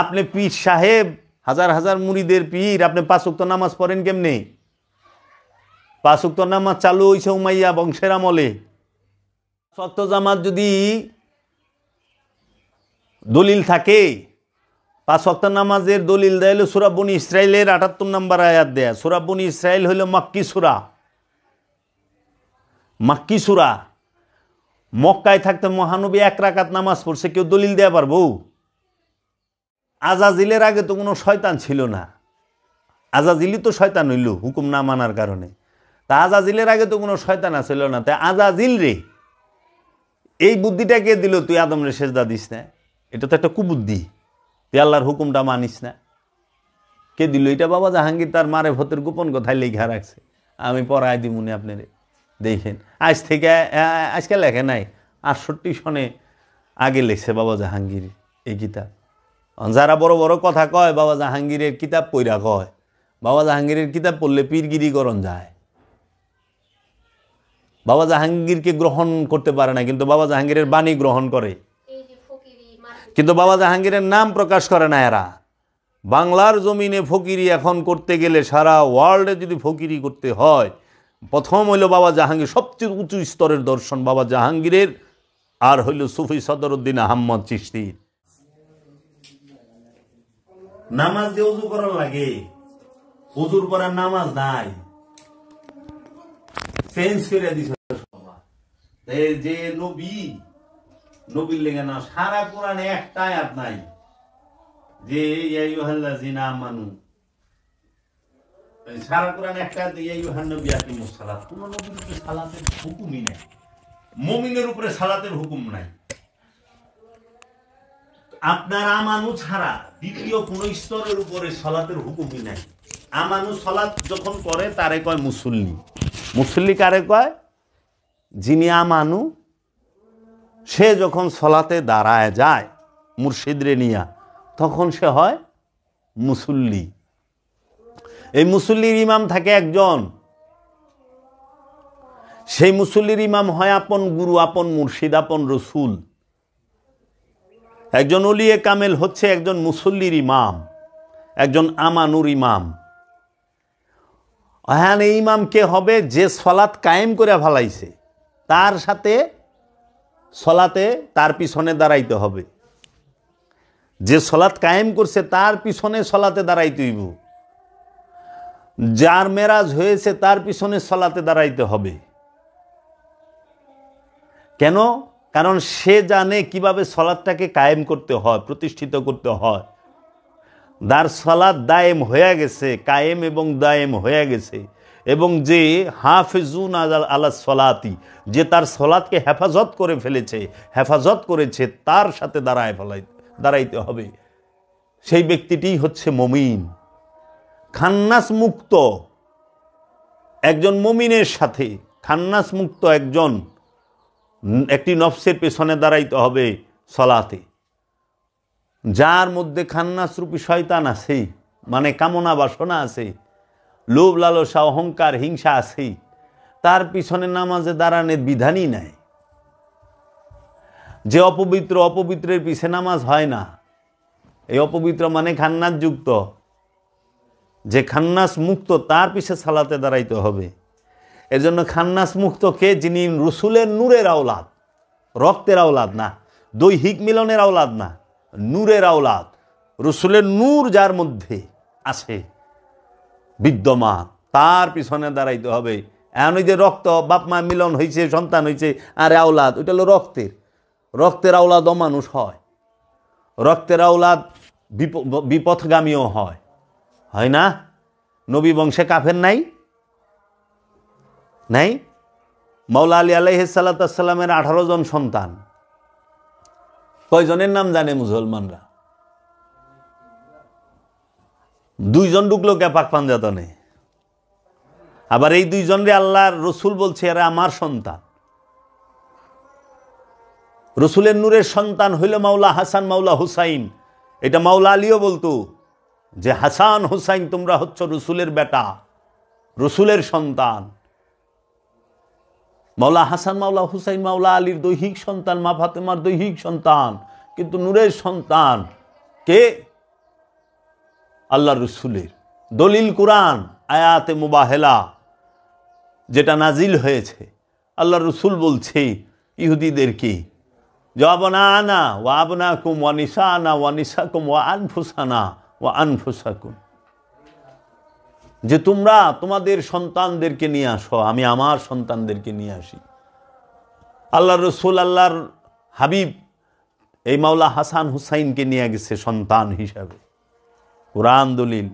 আপনি পীর সাহেব হাজার হাজার মুড়িদের পীর আপনি পাঁচক্ত নামাজ পড়েন কেমনে পাঁচক্ত নামাজ চালু হয়েছে উমাইয়া বংশের আমলে সত্য জামাত যদি দলিল থাকে পাঁচ সপ্তাহ নামাজের দলিল দেয় হলো সুরাবনি ইসরায়েলের আটাত্তর নম্বর আয়াত দেয়া সুরাবনি ইসরায়েল হইল মাক্কি সুরা মাক্কি সুরা মক্কায় থাকতে মহানবী এক রাকাত নামাজ পড়ছে কেউ দলিল দেয়া পারবো আজাজিলের আগে তো কোনো শয়তান ছিল না আজাজিলি তো শয়তান হইল হুকুম না মানার কারণে তা আজাজিলের আগে তো কোনো শয়তান আসিল না তাই আজাজিল রে এই বুদ্ধিটা কে দিল তুই আদম রে সেজদা দিস না এটা তো একটা কুবুদ্ধি তুই আল্লাহর হুকুমটা মানিস না কে দিল এটা বাবা জাহাঙ্গীর তার মারে ভতের গোপন কথায় লেখা রাখছে আমি পড়ায় দিমুনি আপনারে দেখেন আজ থেকে আজকে লেখে নাই আটষট্টি সনে আগে লেখছে বাবা জাহাঙ্গীর এই কিতাব যারা বড় বড় কথা কয় বাবা জাহাঙ্গীরের কিতাব পইরা কয় বাবা জাহাঙ্গীরের কিতাব পড়লে পীরগিরিকরণ যায় বাবা জাহাঙ্গীরকে গ্রহণ করতে পারে না কিন্তু বাবা জাহাঙ্গীরের বাণী গ্রহণ করে কিন্তু বাবা জাহাঙ্গীরের নাম প্রকাশ করে না এরা বাংলার জমিনে ফকিরি এখন করতে গেলে সারা ওয়ার্ল্ডে যদি ফকিরি করতে হয় প্রথম হইল বাবা জাহাঙ্গীর সবচেয়ে উঁচু স্তরের দর্শন বাবা জাহাঙ্গীরের আর হইল সুফি সদরুদ্দিন আহম্মদ চিস্তির নামাজ দিয়ে উজু করার লাগে উজুর পরে নামাজ নাই চেঞ্জ করে যে নবী নবীর লেগে না সারা কোরআন একটা আয়াত নাই যে ইয়াইহাল্লাযিনা সারা কোরআন একটা সালাত নবীর সালাতের হুকুমই নাই মমিনের উপরে সালাতের হুকুম নাই আপনার আমানু ছাড়া দ্বিতীয় কোন স্তরের উপরে সলাতের হুকুমই নাই আমানু সলাত যখন করে তারে কয় মুসল্লি মুসল্লি কারে কয় যিনি আমানু সে যখন সলাতে দাঁড়ায় যায় মুর্শিদ রেনিয়া তখন সে হয় মুসল্লি এই মুসল্লির ইমাম থাকে একজন সেই মুসল্লির ইমাম হয় আপন গুরু আপন মুর্শিদ আপন রসুল একজন অলিয়ে কামেল হচ্ছে একজন মুসল্লির ইমাম একজন আমানুর ইমাম হ্যাঁ এই ইমাম কে হবে যে সলাৎ কায়েম করে ভালাইছে তার সাথে সলাতে তার পিছনে দাঁড়াইতে হবে যে সলাৎ কায়েম করছে তার পিছনে সলাতে দাঁড়াইতে হইব যার মেরাজ হয়েছে তার পিছনে সলাতে দাঁড়াইতে হবে কেন কারণ সে জানে কিভাবে সলাদটাকে কায়েম করতে হয় প্রতিষ্ঠিত করতে হয় দার সলাদ দায়েম হয়ে গেছে কায়েম এবং দায়েম হয়ে গেছে এবং যে হাফিজুন আজাল আলা সলাতি যে তার সলাদকে হেফাজত করে ফেলেছে হেফাজত করেছে তার সাথে দাঁড়ায় ফেলাই দাঁড়াইতে হবে সেই ব্যক্তিটি হচ্ছে মমিন খান্নাস মুক্ত একজন মমিনের সাথে খান্নাস মুক্ত একজন একটি নফসের পেছনে দাঁড়াইতে হবে সলাতে যার মধ্যে খান্নাসরূপী শয়তান আছে মানে কামনা বাসনা আছে লোভ লালসা অহংকার হিংসা আছেই তার পিছনে নামাজে দাঁড়ানোর বিধানই নাই যে অপবিত্র অপবিত্রের পিছে নামাজ হয় না এই অপবিত্র মানে খান্নাস যুক্ত যে খান্নাস মুক্ত তার পিছে সালাতে দাঁড়াইতে হবে এর জন্য খান্নাস মুক্তকে যিনি রসুলের নূরের আওলাদ রক্তের আওলাদ না দৈহিক মিলনের আওলাদ না নূরের আওলাদ রসুলের নূর যার মধ্যে আছে বিদ্যমান তার পিছনে দাঁড়াইতে হবে এমন যে রক্ত বাপ মা মিলন হয়েছে সন্তান হয়েছে আরে আওলাদ ওইটা হলো রক্তের রক্তের আওলাদ অমানুষ হয় রক্তের আওলাদ বিপথগামীও হয় হয় না নবী বংশে কাফের নাই নাই মাওলা আলী আলাইহ সাল্লাতামের আঠারো জন সন্তান কয়জনের নাম জানে মুসলমানরা দুইজন ঢুকলো ক্যাপাক পাঞ্জাতনে আবার এই দুইজন রে আল্লাহর রসুল বলছে এরা আমার সন্তান রসুলের নূরের সন্তান হইল মাওলা হাসান মাওলা হুসাইন এটা মাওলা আলীও বলতো যে হাসান হুসাইন তোমরা হচ্ছ রসুলের বেটা রসুলের সন্তান মাওলা হাসান মাওলা হুসাইন মাওলা আলীর দৈহিক সন্তান মা ফাতেমার দৈহিক সন্তান কিন্তু নূরের সন্তান কে আল্লাহ রসুলের দলিল কোরআন আয়াতে মুবাহেলা যেটা নাজিল হয়েছে আল্লাহ রসুল বলছে ইহুদিদেরকে জবানা আনা ওয়া আবনা কুম ওয়ানিসা আনা ওয়া কুম ওয়া আনফুসানা ও আনফুসাকুম যে তোমরা তোমাদের সন্তানদেরকে নিয়ে আসো আমি আমার সন্তানদেরকে নিয়ে আসি আল্লাহ রসুল আল্লাহর হাবিব এই মাওলা হাসান হুসাইনকে নিয়ে গেছে সন্তান হিসাবে কোরআন দলিল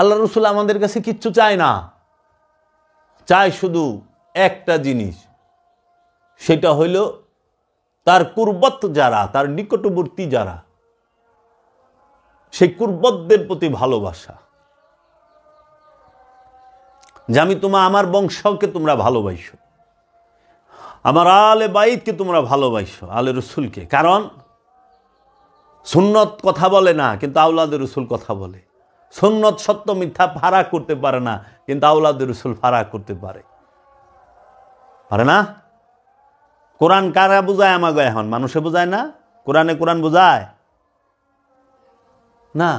আল্লাহ রসুল আমাদের কাছে কিচ্ছু চায় না চায় শুধু একটা জিনিস সেটা হইল তার কুর্বত যারা তার নিকটবর্তী যারা সেই কুর্বতদের প্রতি ভালোবাসা যে আমি তোমা আমার বংশকে তোমরা ভালোবাসো আমার আলে বাইদকে তোমরা ভালোবাসো আলে রসুলকে কারণ সুন্নত কথা বলে না কিন্তু আউলাদের রসুল কথা বলে সুন্নত সত্য মিথ্যা ফারা করতে পারে না কিন্তু আউলাদের রসুল ফারা করতে পারে পারে না কোরআন কারা বোঝায় আমাকে এখন মানুষে বোঝায় না কোরআনে কোরআন বোঝায় না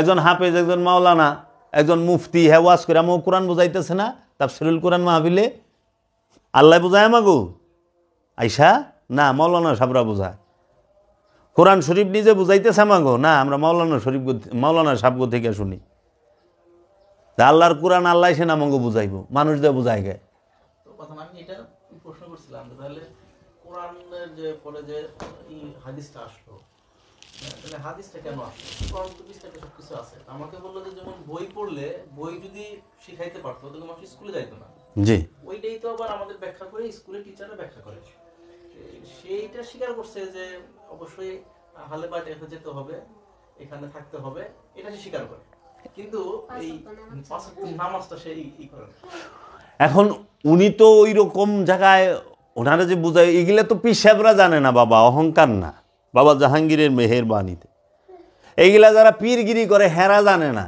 একজন হাফেজ একজন মাওলানা একজন মুফতি হ্যাঁ ওয়াজ করে আমাকে কোরআন বোঝাইতেছে না তাফসিরুল কোরআন মাহাবিলে আল্লাহ বোঝায় আমাগো আইসা না মাওলানা সাবরা বোঝায় কোরআন শরীফ নিজে বুঝাইতেছে আমাগো না আমরা মাওলানা শরীফ মাওলানা সাবগো থেকে শুনি তা আল্লাহর কোরআন আল্লাহ সে নামাঙ্গ বুঝাইব মানুষ দিয়ে বুঝাই গে প্রশ্ন করছিলাম তাহলে যে যে হাদিসটা আসলো হ্যাঁ, হাদিসটা কেন আসে কোরআন তো বিস্তারিত সব কিছু আছে আমাকে বললো যে বই পড়লে বই যদি শিখাইতে পারতো স্কুলে যাইতো না জি ওইটাই তো আবার আমাদের ব্যাখ্যা করে স্কুলে টিচাররা ব্যাখ্যা করে সেইটা স্বীকার করছে যে অবশ্যই হালে যেতে হবে এখানে থাকতে হবে এটা সে স্বীকার করে কিন্তু এই নামাজটা সেই ই করে এখন উনি তো ওই রকম জায়গায় ওনারা যে বুঝায় এগুলা তো পিসাবরা জানে না বাবা অহংকার না বাবা জাহাঙ্গীরের বাণীতে এইগুলা যারা পীরগিরি করে হেরা জানে না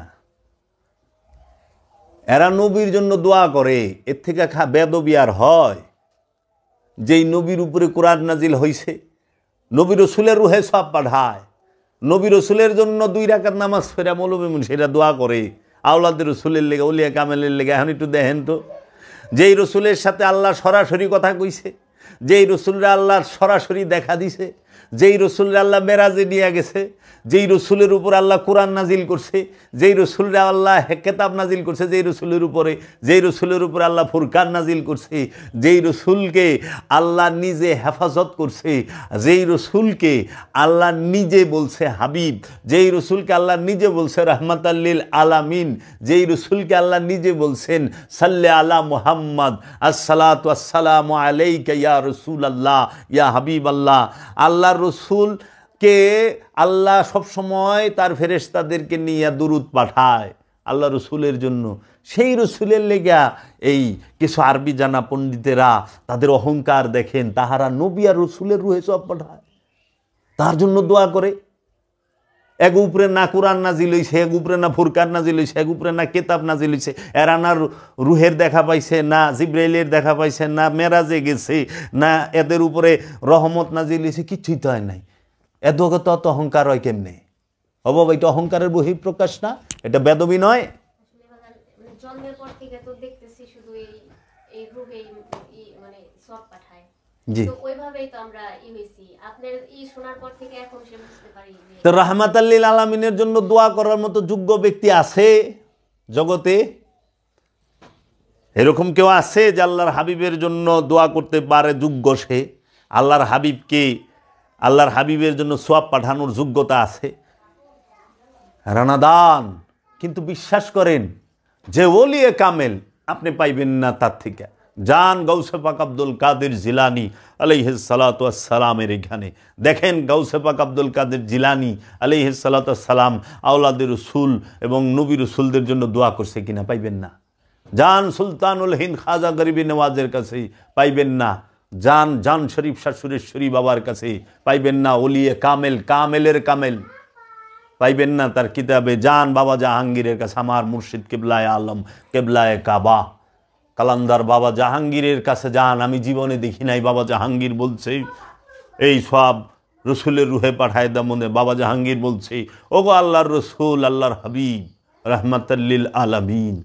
এরা নবীর জন্য দোয়া করে এর থেকে খা বেদবি আর হয় যেই নবীর উপরে কোরআন নাজিল হয়েছে নবী রসুলের রুহে সব পাঠায় নবীর রসুলের জন্য দুই রাকাত নামাজ ফেরা মৌলবী সেটা দোয়া করে আওলাদের রসুলের লেগে উলিয়া কামেলের লেগে এখন একটু দেখেন তো যেই রসুলের সাথে আল্লাহ সরাসরি কথা কইছে যেই রসুলরা আল্লাহর সরাসরি দেখা দিছে যেই রসুলরা আল্লাহ মেরাজে নিয়ে গেছে যেই রসুলের উপর আল্লাহ কোরআন নাজিল করছে যেই রসুলরা আল্লাহ হেকেতাব নাজিল করছে যেই রসুলের উপরে যেই রসুলের উপর আল্লাহ ফুরকান নাজিল করছে যেই রসুলকে আল্লাহ নিজে হেফাজত করছে যেই রসুলকে আল্লাহ নিজে বলছে হাবিব যেই রসুলকে আল্লাহ নিজে বলছে রহমত আল্লিল আলামিন যেই রসুলকে আল্লাহ নিজে বলছেন সাল্লে আল্লাহ মুহাম্মদ আসসালাত আসসালাম আলাইকা ইয়া রসুল আল্লাহ ইয়া হাবিব আল্লাহ আল্লাহ আল্লাহর রসুলকে আল্লাহ সবসময় তার ফেরেস্তাদেরকে নিয়ে দুরুদ পাঠায় আল্লাহ রসুলের জন্য সেই রসুলের লেগা এই কিছু আরবি জানা পণ্ডিতেরা তাদের অহংকার দেখেন তাহারা নবী আর রসুলের রুহে সব পাঠায় তার জন্য দোয়া করে এক উপরে না কোরআন নাজিল হইছে এক উপরে না ফুরকার নাজিল হইছে এক উপরে না কেতাব নাজিল হইছে এরা না রুহের দেখা পাইছে না জিব্রাইলের দেখা পাইছে না মেরাজে গেছে না এদের উপরে রহমত নাজিল হইছে কিছুই তো হয় নাই এত অহংকার হয় কেমনে অবাব এটা অহংকারের বহিঃপ্রকাশ না এটা বেদবি নয় জি তো রাহমাত আল্লিল আলমিনের জন্য দোয়া করার মতো যোগ্য ব্যক্তি আছে জগতে এরকম কেউ আছে যে আল্লাহর হাবিবের জন্য দোয়া করতে পারে যোগ্য সে আল্লাহর হাবিবকে আল্লাহর হাবিবের জন্য সোয়াব পাঠানোর যোগ্যতা আছে রানাদান কিন্তু বিশ্বাস করেন যে ওলিয়ে কামেল আপনি পাইবেন না তার থেকে যান গৌসেপাক আব্দুল কাদের জিলানি আলাইহিসালাতামের এখানে দেখেন গৌসেপাক আব্দুল কাদের জিলানি আলাইহিসালাতাম আওলাদের রসুল এবং নবী রসুলদের জন্য দোয়া করছে কিনা পাইবেন না যান সুলতানুল হিন্দ খাজা গরিবী নওয়াজের কাছে পাইবেন না যান জান শরীফ শাশুরেশ্বরী বাবার কাছে পাইবেন না অলিয়ে কামেল কামেলের কামেল পাইবেন না তার কিতাবে যান বাবা জাহাঙ্গীরের কাছে আমার মুর্শিদ কেবলায় আলম কেবলায় কাবা কালামদার বাবা জাহাঙ্গীরের কাছে যান আমি জীবনে দেখি নাই বাবা জাহাঙ্গীর বলছে এই সব রসুলের রুহে পাঠায় দামনে বাবা জাহাঙ্গীর বলছে গো আল্লাহর রসুল আল্লাহর হাবিব রহমাতাল্লিল আলামিন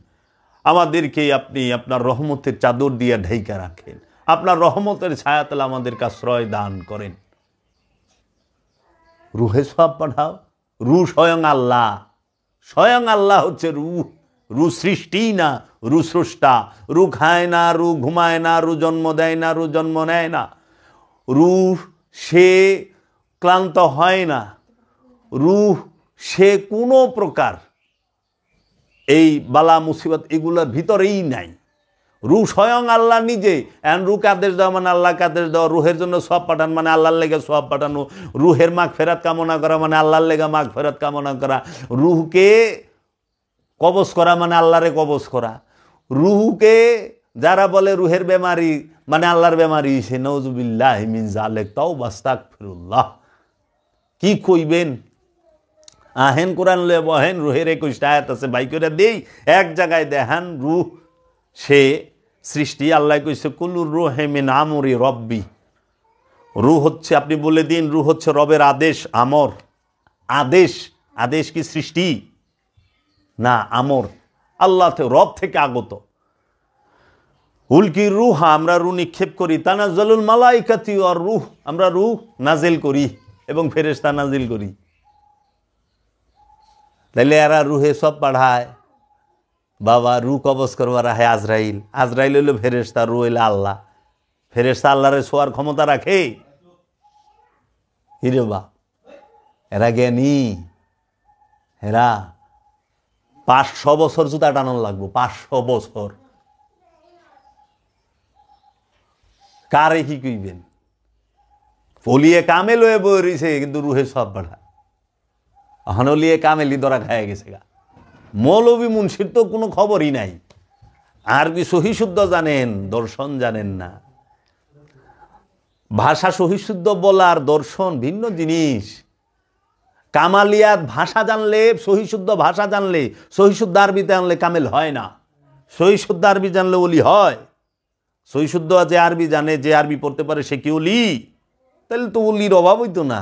আমাদেরকে আপনি আপনার রহমতের চাদর দিয়ে ঢেকা রাখেন আপনার রহমতের ছায়াতলা আমাদেরকে আশ্রয় দান করেন রুহে সব পাঠাও রু স্বয়ং আল্লাহ স্বয়ং আল্লাহ হচ্ছে রুহ রু সৃষ্টি না রু স্রষ্টা রু খায় না রু ঘুমায় না রু জন্ম দেয় না রু জন্ম নেয় না রু সে ক্লান্ত হয় না রুহ সে কোনো প্রকার এই বালা মুসিবত এগুলোর ভিতরেই নাই রু স্বয়ং আল্লাহ নিজে অ্যান্ড রু কাদেশ দেওয়া মানে আল্লাহ কাদেশ দেওয়া রুহের জন্য সব পাঠান মানে আল্লাহর লেগে সব পাঠানো রুহের মাঘ ফেরাত কামনা করা মানে আল্লাহর লেগে মাঘ ফেরাত কামনা করা রুহকে কবস করা মানে আল্লাহরে কবস করা রুহুকে যারা বলে রুহের বেমারি মানে আল্লাহর বেমারি সে নজুবিল্লাহ মিন জালেক তাও বাস্তাক ফিরুল্লাহ কি কইবেন আহেন কোরআন লে বহেন রুহের একুশটা আয়াত আছে বাই করে দেই এক জায়গায় দেহান রুহ সে সৃষ্টি আল্লাহ কইছে কুলুর রুহে মিন আমরি রব্বি রু হচ্ছে আপনি বলে দিন রু হচ্ছে রবের আদেশ আমর আদেশ আদেশ কি সৃষ্টি না আমর আল্লাহ রব থেকে আগত হুলকি রুহা আমরা রু নিক্ষেপ করি তানা মালাই মালাইকাতি আর রুহ আমরা রুহ নাজিল করি এবং ফেরেস্তা নাজিল করি তাইলে এরা রুহে সব পাঠায় বাবা রু কবজ করবার আহে আজরাইল আজরাইল হইল ফেরেস্তা রু হইল আল্লাহ ফেরেস্তা আল্লাহরে শোয়ার ক্ষমতা রাখে হিরে বা এরা জ্ঞানী হেরা পাঁচশো বছর জুতা টানানো লাগবো পাঁচশো বছর কারে কি কইবেন পলিয়ে কামে লয়ে বই রয়েছে কিন্তু রুহে সব বাড়া হনলিয়ে কামেলি দরা খায় গেছে গা মৌলবী মুন্সির তো কোনো খবরই নাই আরবি সহিশুদ্ধ জানেন দর্শন জানেন না ভাষা সহিশুদ্ধ বলার দর্শন ভিন্ন জিনিস কামালিয়াত ভাষা জানলে সহিশুদ্ধ ভাষা জানলে সহিশুদ্ধ আরবিতে জানলে কামেল হয় না সহিশুদ্ধ আরবি জানলে ওলি হয় সহিশুদ্ধ যে আরবি জানে যে আরবি পড়তে পারে সে কি ওলি তাহলে তো ওলির অভাব হইতো না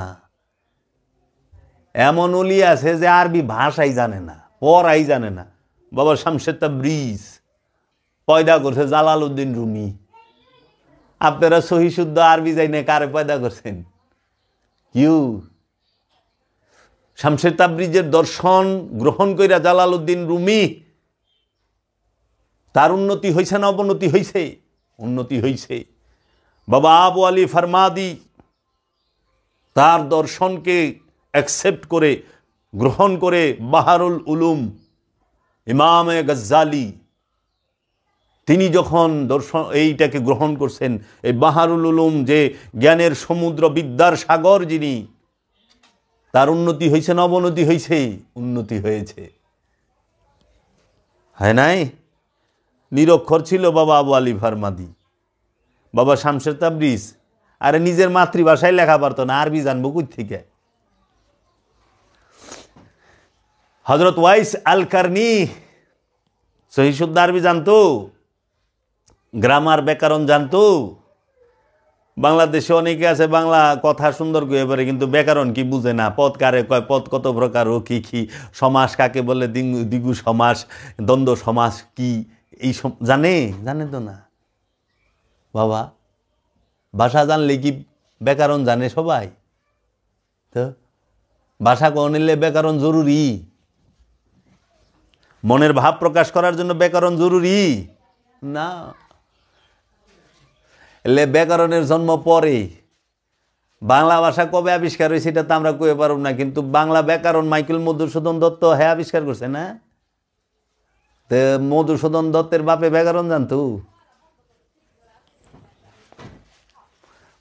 এমন ওলি আছে যে আরবি ভাষাই জানে না পড়াই জানে না বাবা শামশের ব্রিজ পয়দা করছে জালাল উদ্দিন রুমি আপনারা সহিশুদ্ধ আরবি জানে কারে পয়দা করছেন কিউ শামশের তাবরিজের দর্শন গ্রহণ কইরা উদ্দিন রুমি তার উন্নতি হয়েছে না অবনতি হয়েছে উন্নতি হয়েছে বাবা আবু আলী ফার্মাদি তার দর্শনকে অ্যাকসেপ্ট করে গ্রহণ করে বাহারুল উলুম ইমাম গজ্জালি তিনি যখন দর্শন এইটাকে গ্রহণ করছেন এই বাহারুল উলুম যে জ্ঞানের সমুদ্র বিদ্যার সাগর যিনি তার উন্নতি হয়েছে না অবনতি হয়েছে উন্নতি হয়েছে হয় নাই নিরক্ষর ছিল বাবা আবু আলী ফার্মাদি বাবা শামশের তাবরিস আরে নিজের মাতৃভাষায় লেখা পারতো না আরবি জানবো কুই থেকে হজরত ওয়াইস আল কার্নি সহিশুদ্ধ আরবি জানতো গ্রামার ব্যাকরণ জানতো বাংলাদেশে অনেকে আছে বাংলা কথা সুন্দর করে পারে কিন্তু ব্যাকরণ কি বুঝে না পদ কারে কয় পদ কত প্রকার ও কী কী সমাস কাকে বলে দিগু সমাস দ্বন্দ্ব সমাস কি এই জানে জানে তো না বাবা ভাষা জানলে কি ব্যাকরণ জানে সবাই তো ভাষা নিলে ব্যাকরণ জরুরি মনের ভাব প্রকাশ করার জন্য ব্যাকরণ জরুরি না এলে ব্যাকরণের জন্ম পরে বাংলা ভাষা কবে আবিষ্কার হয়েছে এটা তো আমরা কয়ে পারব না কিন্তু বাংলা ব্যাকরণ মাইকেল মধুসূদন দত্ত হ্যাঁ আবিষ্কার করছে না তো মধুসূদন দত্তের বাপে ব্যাকরণ জানতো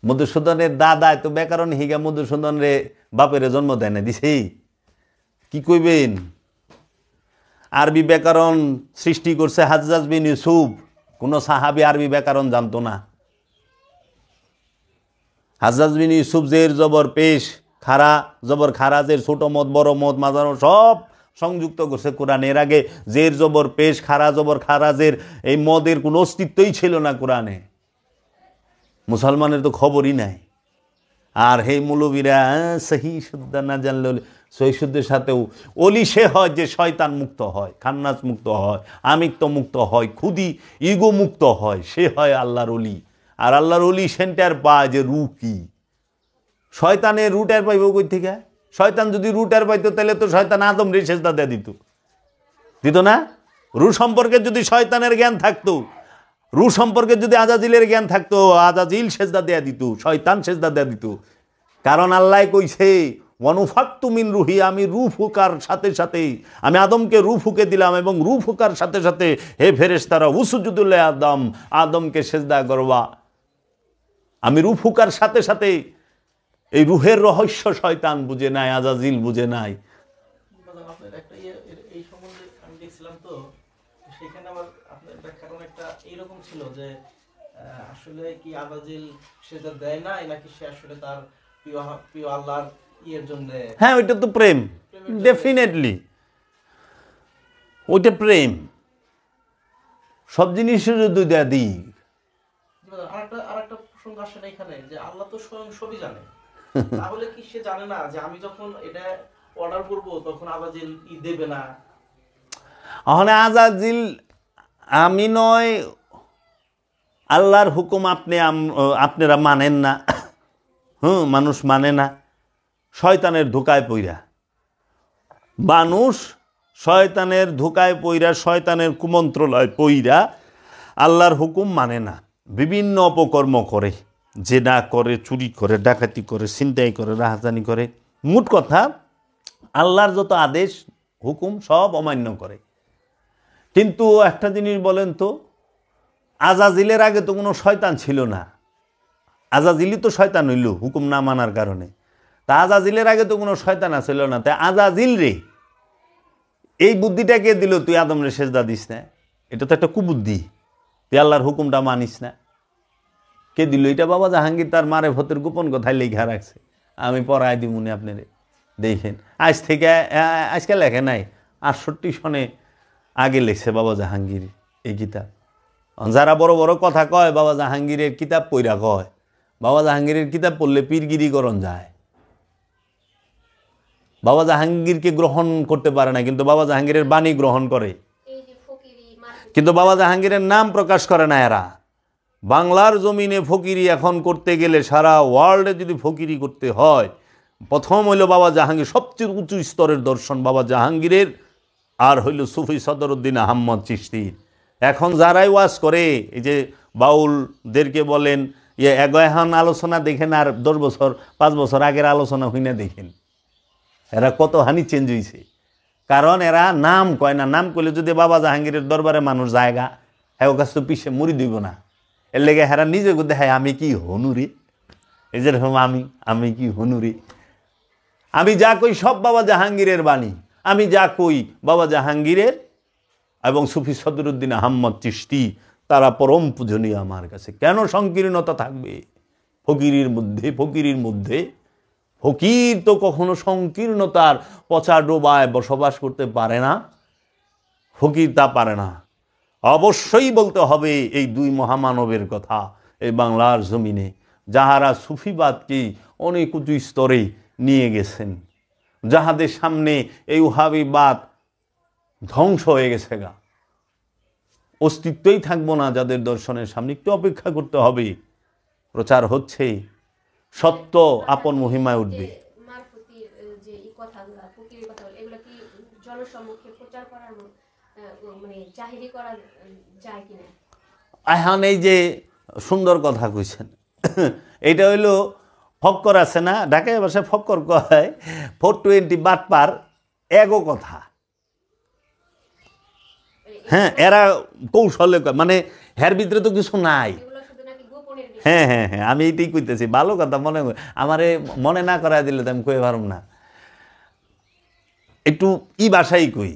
মধুসূদনের দাদায় তো ব্যাকরণ হিগা মধুসূদন রে বাপের জন্ম দেয় না দিছেই কি কইবেন আরবি ব্যাকরণ সৃষ্টি করছে হাজাজ বিন ইউসুফ কোনো সাহাবি আরবি ব্যাকরণ জানতো না হাজরাজ বিন ইউসুফ জের জবর পেশ খারা জবর খারা জের মত বড় মত মাজানো সব সংযুক্ত করছে কোরআন এর আগে জের জবর পেশ খারা জবর খারাজের এই মদের কোনো অস্তিত্বই ছিল না কোরআনে মুসলমানের তো খবরই নাই আর হে মুলবীরা সহি না জানলে সহিশুদ্ধের সাথেও অলি সে হয় যে শয়তান মুক্ত হয় খান্নাস মুক্ত হয় আমিক্ত মুক্ত হয় খুদি ইগো মুক্ত হয় সে হয় আল্লাহর অলি আর আল্লাহর অলি সেন্টার পা যে রু কি শয়তানে রুটার পাইব কই থেকে শয়তান যদি রুটার পাইতো তাহলে তো শয়তান আদম রে সেজদা দিয়ে দিত দিত না রু সম্পর্কে যদি শয়তানের জ্ঞান থাকতো রু সম্পর্কে যদি আজাজিলের জ্ঞান থাকতো আজাজিল সেজদা দেয়া দিত শয়তান সেজদা দেয়া দিত কারণ আল্লাহ কইছে মিন রুহি আমি রু ফুকার সাথে সাথেই আমি আদমকে রু ফুকে দিলাম এবং রু ফুকার সাথে সাথে হে ফেরেস্তারা উসুজুদুল্লাহ আদম আদমকে সেজদা করবা আমি রু ফুকার সাথে সাথে এই রুহের রহস্য শয়তান বুঝে নাই আজাজিল বুঝে নাই ইয়ে, কি দেয় না হ্যাঁ ওইটা তো প্রেম ডেফিনেটলি ওইটা প্রেম সব জিনিসের যদি দিই প্রসঙ্গ আসে না এখানে যে আল্লাহ তো স্বয়ং সবই জানে তাহলে কি সে জানে না যে আমি যখন এটা অর্ডার করব তখন ই দেবে না আহলে আজাজিল আমি নয় আল্লাহর হুকুম আপনি আপনারা মানেন না হুম মানুষ মানে না শয়তানের ধোকায় পইরা মানুষ শয়তানের ধোকায় পইরা শয়তানের কুমন্ত্রলয় পইরা আল্লাহর হুকুম মানে না বিভিন্ন অপকর্ম করে যে না করে চুরি করে ডাকাতি করে ছিনতাই করে রাহাজানি করে মোট কথা আল্লাহর যত আদেশ হুকুম সব অমান্য করে কিন্তু একটা জিনিস বলেন তো আজাজিলের আগে তো কোনো শয়তান ছিল না আজাজিলি তো শয়তান হইল হুকুম না মানার কারণে তা আজাজিলের আগে তো কোনো শয়তান আসিল না তাই আজাজিল রে এই বুদ্ধিটা কে দিল তুই রে সেজদা দিস না এটা তো একটা কুবুদ্ধি তুই আল্লাহর হুকুমটা মানিস না কে দিল এটা বাবা জাহাঙ্গীর তার মারে ভতের গোপন কথায় লেখা রাখছে আমি পড়াই দিব মনে আপনার দেখেন আজ থেকে আজকে লেখে নাই আটষট্টি সনে আগে লেখছে বাবা জাহাঙ্গীর এই কিতাব যারা বড় বড় কথা কয় বাবা জাহাঙ্গীরের কিতাব পইরা কয় বাবা জাহাঙ্গীরের কিতাব পড়লে পীরগিরিকরণ যায় বাবা জাহাঙ্গীরকে গ্রহণ করতে পারে না কিন্তু বাবা জাহাঙ্গীরের বাণী গ্রহণ করে কিন্তু বাবা জাহাঙ্গীরের নাম প্রকাশ করে না এরা বাংলার জমিনে ফকিরি এখন করতে গেলে সারা ওয়ার্ল্ডে যদি ফকিরি করতে হয় প্রথম হইল বাবা জাহাঙ্গীর সবচেয়ে উঁচু স্তরের দর্শন বাবা জাহাঙ্গীরের আর হইল সুফি সদরুদ্দিন আহম্মদ চিস্তির এখন যারাই ওয়াজ করে এই যে বাউলদেরকে বলেন ইয়ে এখন আলোচনা দেখেন আর দশ বছর পাঁচ বছর আগের আলোচনা হইনা না দেখেন এরা কত হানি চেঞ্জ হয়েছে কারণ এরা নাম কয় না নাম করলে যদি বাবা জাহাঙ্গীরের দরবারে মানুষ জায়গা হ্যাঁ কাছ তো পিছিয়ে মুড়ি দিব না এর লেগে হেরা নিজে গুদে হ্যাঁ আমি কি হনুরি এই যেরকম আমি আমি কি হনুরি আমি যা কই সব বাবা জাহাঙ্গীরের বাণী আমি যা কই বাবা জাহাঙ্গীরের এবং সুফি সদরুদ্দিন আহম্মদ চিস্তি তারা পরম পূজনীয় আমার কাছে কেন সংকীর্ণতা থাকবে ফকিরির মধ্যে ফকিরির মধ্যে ফকির তো কখনো সংকীর্ণতার পচা ডোবায় বসবাস করতে পারে না ফকির তা পারে না অবশ্যই বলতে হবে এই দুই মহামানবের কথা এই বাংলার জমিনে যাহারা সুফিবাদকে অনেক উঁচু স্তরে নিয়ে গেছেন যাহাদের সামনে এই উহাবিবাদ ধ্বংস হয়ে গেছে গা অস্তিত্বই থাকবো না যাদের দর্শনের সামনে একটু অপেক্ষা করতে হবে প্রচার হচ্ছে সত্য আপন মহিমায় উঠবে মানে আহান এই যে সুন্দর কথা কইছেন এটা হইল ফক্কর আছে না ঢাকায় ভাষায় ফক্কর কয় ফোর টোয়েন্টি বাট পার এগো কথা মানে হ্যাঁ এরা কৌশলে মানে হ্যার ভিতরে তো কিছু নাই হ্যাঁ হ্যাঁ হ্যাঁ আমি এইটাই কইতেছি ভালো কথা মনে আমারে মনে না করাই দিলে তো আমি কই পারব না একটু ই ভাষাই কই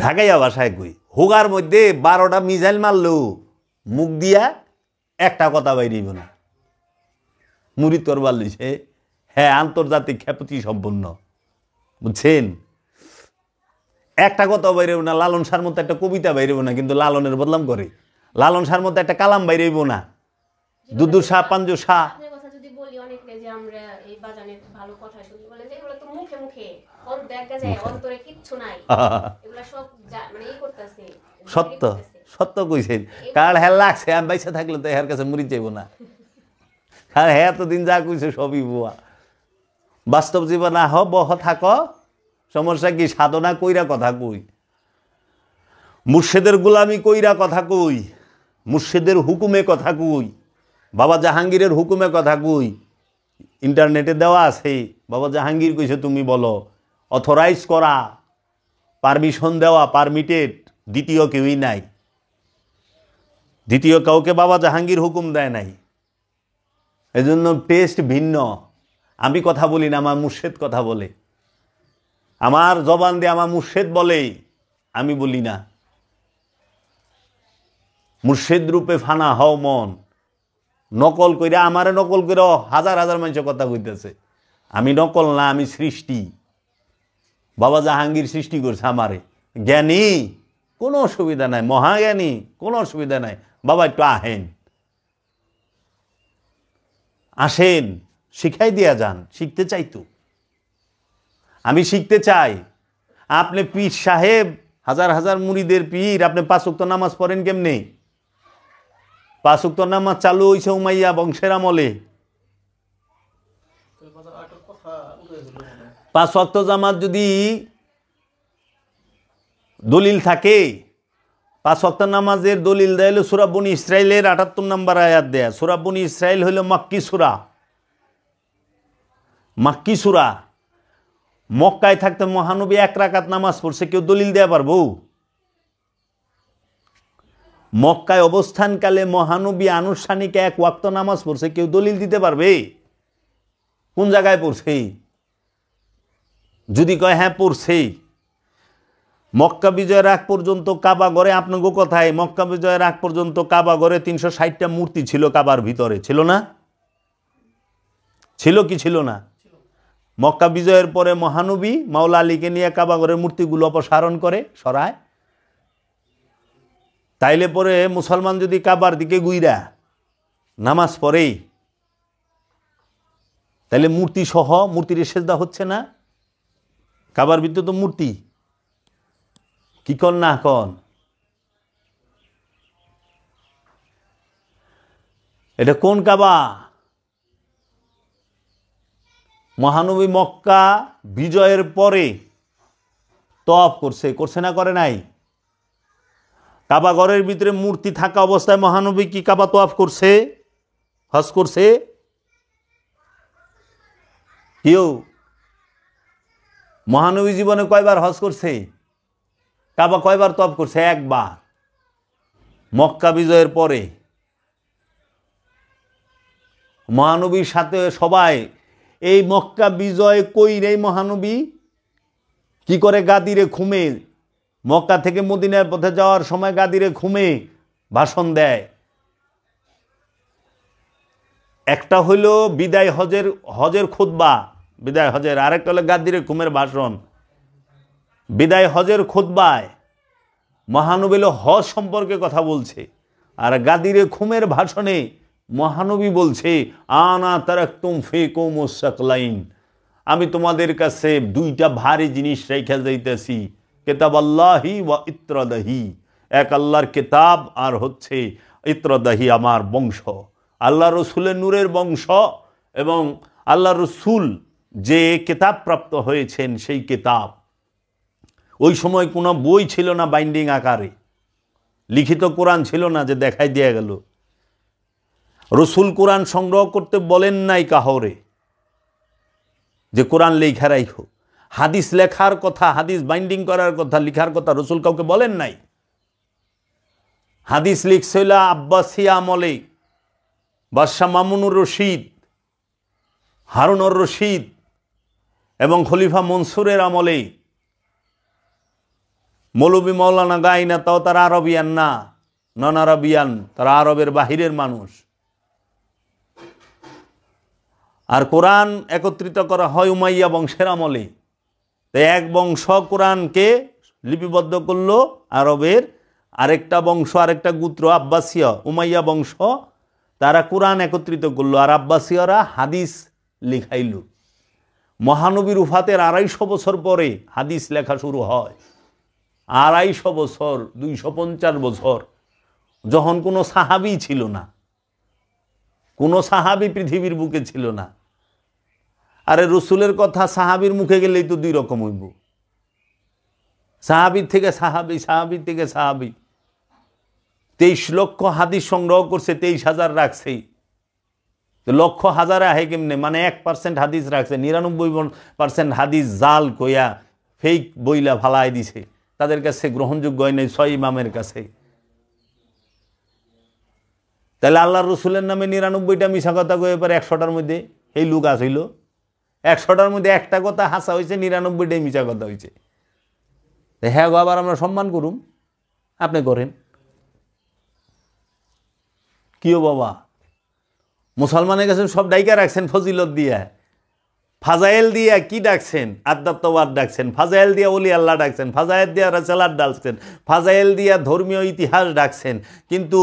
ঢাকাইয়া ভাষায় কই হোগার মধ্যে বারোটা মিজাইল মারলো মুখ দিয়া একটা কথা বাইরিব না মুড়ি তরবার লইছে হ্যাঁ আন্তর্জাতিক খ্যাপতি সম্পন্ন বুঝছেন একটা কথা বাইরেব না লালন সার মতো একটা কবিতা বাইরেব না কিন্তু লালনের বদলাম করে লালন শাহর মধ্যে একটা কালাম বাইরেইব না দুদু শাহ পাঞ্জু শাহ মানে সত্য সত্য কইছেন কার হ্যাঁ লাগছে আমি বাইসা থাকলে তো এর কাছে মরি যাইব না কারণ হ্যাঁ তো দিন যা কইছে সবই বুয়া বাস্তব জীবন আহ বহ থাক সমস্যা কি সাধনা কইরা কথা কই মুর্শেদের গুলামি কইরা কথা কই মুর্শিদের হুকুমে কথা কই বাবা জাহাঙ্গীরের হুকুমে কথা কই ইন্টারনেটে দেওয়া আছে বাবা জাহাঙ্গীর কইছে তুমি বলো অথরাইজ করা পারমিশন দেওয়া পারমিটেড দ্বিতীয় কেউই নাই দ্বিতীয় কাউকে বাবা জাহাঙ্গীর হুকুম দেয় নাই এজন্য টেস্ট ভিন্ন আমি কথা বলি না আমার মুর্শেদ কথা বলে আমার জবান দিয়ে আমার মুর্শেদ বলে আমি বলি না মুর্শেদ রূপে ফানা হও মন নকল কইরা আমারে নকল করে হাজার হাজার মানুষের কথা কইতেছে আমি নকল না আমি সৃষ্টি বাবা জাহাঙ্গীর সৃষ্টি করছে আমারে জ্ঞানী কোনো অসুবিধা নাই মহাজ্ঞানী কোনো অসুবিধা নাই বাবা একটু আহেন আসেন শিখাই দিয়া যান শিখতে চাই তো আমি শিখতে চাই আপনি পীর সাহেব হাজার হাজার মুড়িদের পীর আপনি তো নামাজ পড়েন কেমনি পাঁচুক্ত নামা চালু হয়েছে উমাইয়া বংশের আমলে পাঁচ ওয়াক্ত জামাত যদি দলিল থাকে পাঁচ ওয়াক্ত নামাজের দলিল দেয় হলো সুরাবনী ইসরায়েলের আটাত্তর নম্বর আয়াত দেয় সুরাবনী ইসরায়েল হলো মাক্কি সুরা মাক্কি সুরা মক্কায় থাকতে মহানবী এক রাকাত নামাজ পড়ছে কেউ দলিল দেয়া পারবো মক্কায় অবস্থানকালে মহানবী আনুষ্ঠানিক এক ওয়াক্ত নামাজ পড়ছে কেউ দলিল দিতে পারবে কোন জায়গায় পড়ছে যদি কয় হ্যাঁ পড়ছে মক্কা বিজয়ের আগ পর্যন্ত কাবা গড়ে আপনাকে কথায় মক্কা বিজয়ের আগ পর্যন্ত কাবা গড়ে তিনশো ষাটটা মূর্তি ছিল কাবার ভিতরে ছিল না ছিল কি ছিল না মক্কা বিজয়ের পরে মহানবী মাওলা আলীকে নিয়ে কাবাগরের মূর্তিগুলো অপসারণ করে সরায় তাইলে পরে মুসলমান যদি কাবার দিকে গুইরা নামাজ পড়ে তাইলে মূর্তি সহ মূর্তির সেজদা হচ্ছে না কাবার ভিতরে তো মূর্তি কি কল না কন এটা কোন কাবা মহানবী মক্কা বিজয়ের পরে তপ করছে করছে না করে নাই কাবা ঘরের ভিতরে মূর্তি থাকা অবস্থায় মহানবী কি কাবা তোয়াফ করছে হজ করছে কেউ মহানবী জীবনে কয়বার হজ করছে কাবা কয়বার তফ করছে একবার মক্কা বিজয়ের পরে মহানবীর সাথে সবাই এই মক্কা বিজয় রে মহানবী কি করে গাদিরে খুমে মক্কা থেকে মদিনার পথে যাওয়ার সময় গাদিরে ঘুমে ভাষণ দেয় একটা হইল বিদায় হজের হজের বা বিদায় হজের আরেকটা হলো গাদিরে ঘুমের ভাষণ বিদায় হজের খুদ্বায় মহানবীল হজ সম্পর্কে কথা বলছে আর গাদিরে খুমের ভাষণে মহানবী বলছে আনা তারাক্তুম ফেকুম সাকলাইন আমি তোমাদের কাছে দুইটা ভারী জিনিস রেখে যাইতেছি কেতাব আল্লাহি ওয়া ইত্রদাহি এক আল্লাহর কেতাব আর হচ্ছে ইত্রদাহি আমার বংশ আল্লাহ রসুলের নূরের বংশ এবং আল্লাহ রসুল যে কেতাব প্রাপ্ত হয়েছেন সেই কেতাব ওই সময় কোনো বই ছিল না বাইন্ডিং আকারে লিখিত কোরআন ছিল না যে দেখাই দেয়া গেল রসুল কোরআন সংগ্রহ করতে বলেন নাই কাহরে যে কোরআন লেখা রাইখো হাদিস লেখার কথা হাদিস বাইন্ডিং করার কথা লিখার কথা রসুল কাউকে বলেন নাই হাদিস লিখছিল আব্বাসিয়া আমলে বাদশাহ মামুনুর রশিদ হারুনর রশিদ এবং খলিফা মনসুরের আমলে মৌলবী মৌলানা না তাও তারা আরবিয়ান না নন আরবিয়ান তারা আরবের বাহিরের মানুষ আর কোরআন একত্রিত করা হয় উমাইয়া বংশের আমলে তাই এক বংশ কোরআনকে লিপিবদ্ধ করলো আরবের আরেকটা বংশ আরেকটা গুত্র আব্বাসিয়া উমাইয়া বংশ তারা কোরআন একত্রিত করলো আর আব্বাসীয়রা হাদিস লিখাইল মহানবীর উফাতের আড়াইশো বছর পরে হাদিস লেখা শুরু হয় আড়াইশো বছর দুইশো পঞ্চাশ বছর যখন কোনো সাহাবি ছিল না কোনো সাহাবি পৃথিবীর বুকে ছিল না আরে রসুলের কথা সাহাবির মুখে গেলেই তো দুই রকম হইব সাহাবির থেকে সাহাবি সাহাবির থেকে সাহাবি তেইশ লক্ষ হাদিস সংগ্রহ করছে তেইশ হাজার রাখছেই লক্ষ হাজার আহে কেমনে মানে এক পার্সেন্ট হাদিস রাখছে নিরানব্বই পার্সেন্ট হাদিস জাল কইয়া ফেক বইলা ফালাই দিছে তাদের কাছে গ্রহণযোগ্য হয় নাই ছয় ইমামের কাছে তাহলে আল্লাহ রসুলের নামে নিরানব্বইটা মিশা কথা কয়ে পারে একশোটার মধ্যে এই লোক আসইল একশোটার মধ্যে একটা কথা হাসা হয়েছে নিরানব্বইটাই মিছা কথা হয়েছে হ্যাঁ গো আবার আমরা সম্মান করুম আপনি করেন কিও বাবা মুসলমানের কাছে সব ডাইকা রাখছেন ফজিলত দিয়া ফাজাইল দিয়া কি ডাকছেন আধ্যাত্মবাদ ডাকছেন ফাজাইল দিয়া অলি আল্লাহ ডাকছেন ফাজাইল দিয়া রাসেলার ডাকছেন ফাজাইল দিয়া ধর্মীয় ইতিহাস ডাকছেন কিন্তু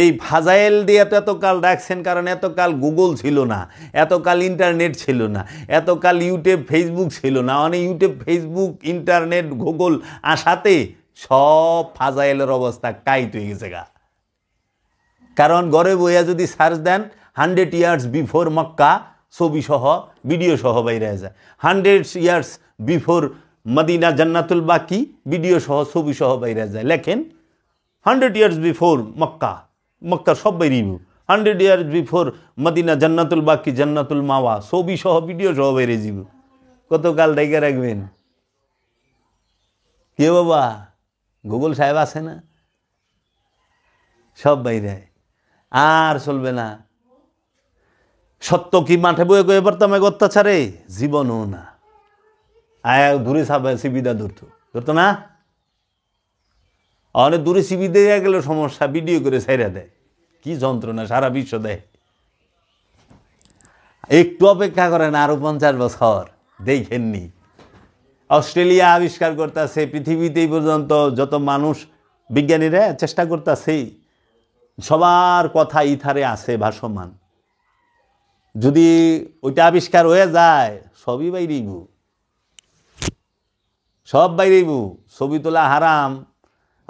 এই ফাজাইল দিয়া তো এতকাল ডাকছেন কারণ এতকাল গুগল ছিল না এতকাল ইন্টারনেট ছিল না এতকাল ইউটিউব ফেসবুক ছিল না অনেক মানে ইউটিউব ফেসবুক ইন্টারনেট গুগল আসাতে সব ফাজাইলের অবস্থা কাইট হয়ে গেছে গা কারণ ঘরে বইয়া যদি সার্চ দেন হান্ড্রেড ইয়ার্স বিফোর মক্কা ছবিসহ ভিডিওসহ বাইরে যায় hundred years before Medina Jannatul Baqi ভিডিওসহ ছবিসহ বাইরে যায় লেখেন hundred years before Mecca Mecca সব বাইরিব hundred years before Medina Jannatul Baqi জান্নাতুল মাওয়া ছবিসহ ভিডিওসহ বাইরে যাব কতকাল দেখে রাখবেন কে বাবা গুগল সাহেব আছে না সব বাইরে আর চলবে না সত্য কি মাঠে বয়ে গিয়ে পারতাম আমাকে অত্যাচারে জীবনও না আয়া দূরে সাবে সিবিদা ধরতো ধরতো না অনেক দূরে সিবি দিয়ে গেলে সমস্যা ভিডিও করে ছাইরা দেয় কি যন্ত্রণা সারা বিশ্ব দেয় একটু অপেক্ষা করেন আরও পঞ্চাশ বছর দেখেননি অস্ট্রেলিয়া আবিষ্কার করতেছে পৃথিবীতেই পর্যন্ত যত মানুষ বিজ্ঞানীরা চেষ্টা করতেছে সবার কথা ইথারে আছে ভাসমান যদি ওইটা আবিষ্কার হয়ে যায় সবই বাইরেই বু সব বাইরেই বু ছবি তোলা হারাম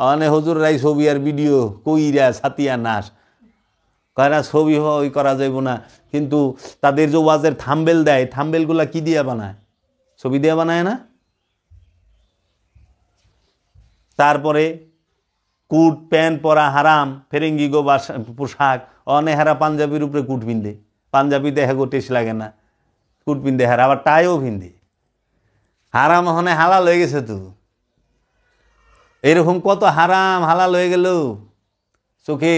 মানে হজুর রাই ছবি আর ভিডিও কইরা ছাতিয়া নাস কয়না ছবি ওই করা যাইব না কিন্তু তাদের যে ওয়াজের থাম্বেল দেয় থাম্বেলগুলা কি দিয়ে বানায় ছবি দিয়ে বানায় না তারপরে কুট প্যান্ট পরা হারাম ফেরেঙ্গি গো পোশাক অনেহারা পাঞ্জাবির উপরে কুট বিন্দে পাঞ্জাবি দেহে গোটিস লাগে না কুট পিন্দে হার আবার টাইও ভিন্দি হারাম হনে হালাল হয়ে গেছে তু এরকম কত হারাম হালাল হয়ে গেল চোখে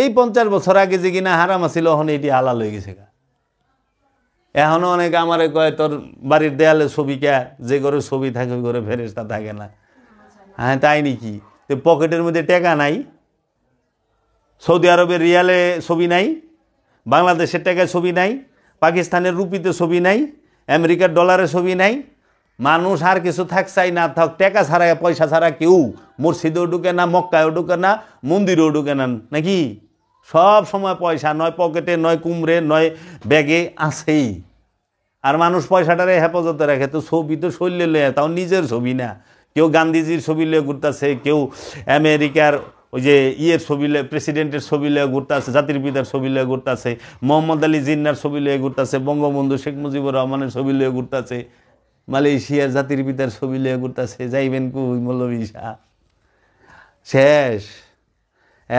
এই পঞ্চাশ বছর আগে যে কিনা হারাম আছিল এখন এটি হালাল হয়ে গেছে গা এখনও অনেক আমারে কয় তোর বাড়ির দেয়ালে ছবি কে যে ঘরে ছবি থাকে ওই ঘরে ফেরেস্তা থাকে না হ্যাঁ তাই নাকি তো পকেটের মধ্যে টেকা নাই সৌদি আরবের রিয়ালে ছবি নাই বাংলাদেশের টাকায় ছবি নাই পাকিস্তানের রুপিতে ছবি নাই আমেরিকার ডলারে ছবি নাই মানুষ আর কিছু থাক চাই না থাক টাকা ছাড়া পয়সা ছাড়া কেউ মসজিদেও ঢুকে না মক্কায়ও ঢুকে না মন্দিরেও ঢুকে না নাকি সব সময় পয়সা নয় পকেটে নয় কুমড়ে নয় ব্যাগে আছেই আর মানুষ পয়সাটারে হেফাজতে রাখে তো ছবি তো শৈল্যে লয়ে তাও নিজের ছবি না কেউ গান্ধীজির ছবি লয়ে ঘুরতেছে কেউ আমেরিকার ওই যে ইয়ের ছবি প্রেসিডেন্টের ছবি লয়ে ঘুরতে আছে জাতির পিতার ছবি লয়ে ঘুরতে আছে মোহাম্মদ আলী জিন্নার ছবি লয়ে ঘুরতে আছে বঙ্গবন্ধু শেখ মুজিবুর রহমানের ছবি লয়ে ঘুরতে আছে মালয়েশিয়ার জাতির পিতার ছবি লয়ে ঘুরতে আছে যাইবেন কুই মৌলবী শাহ শেষ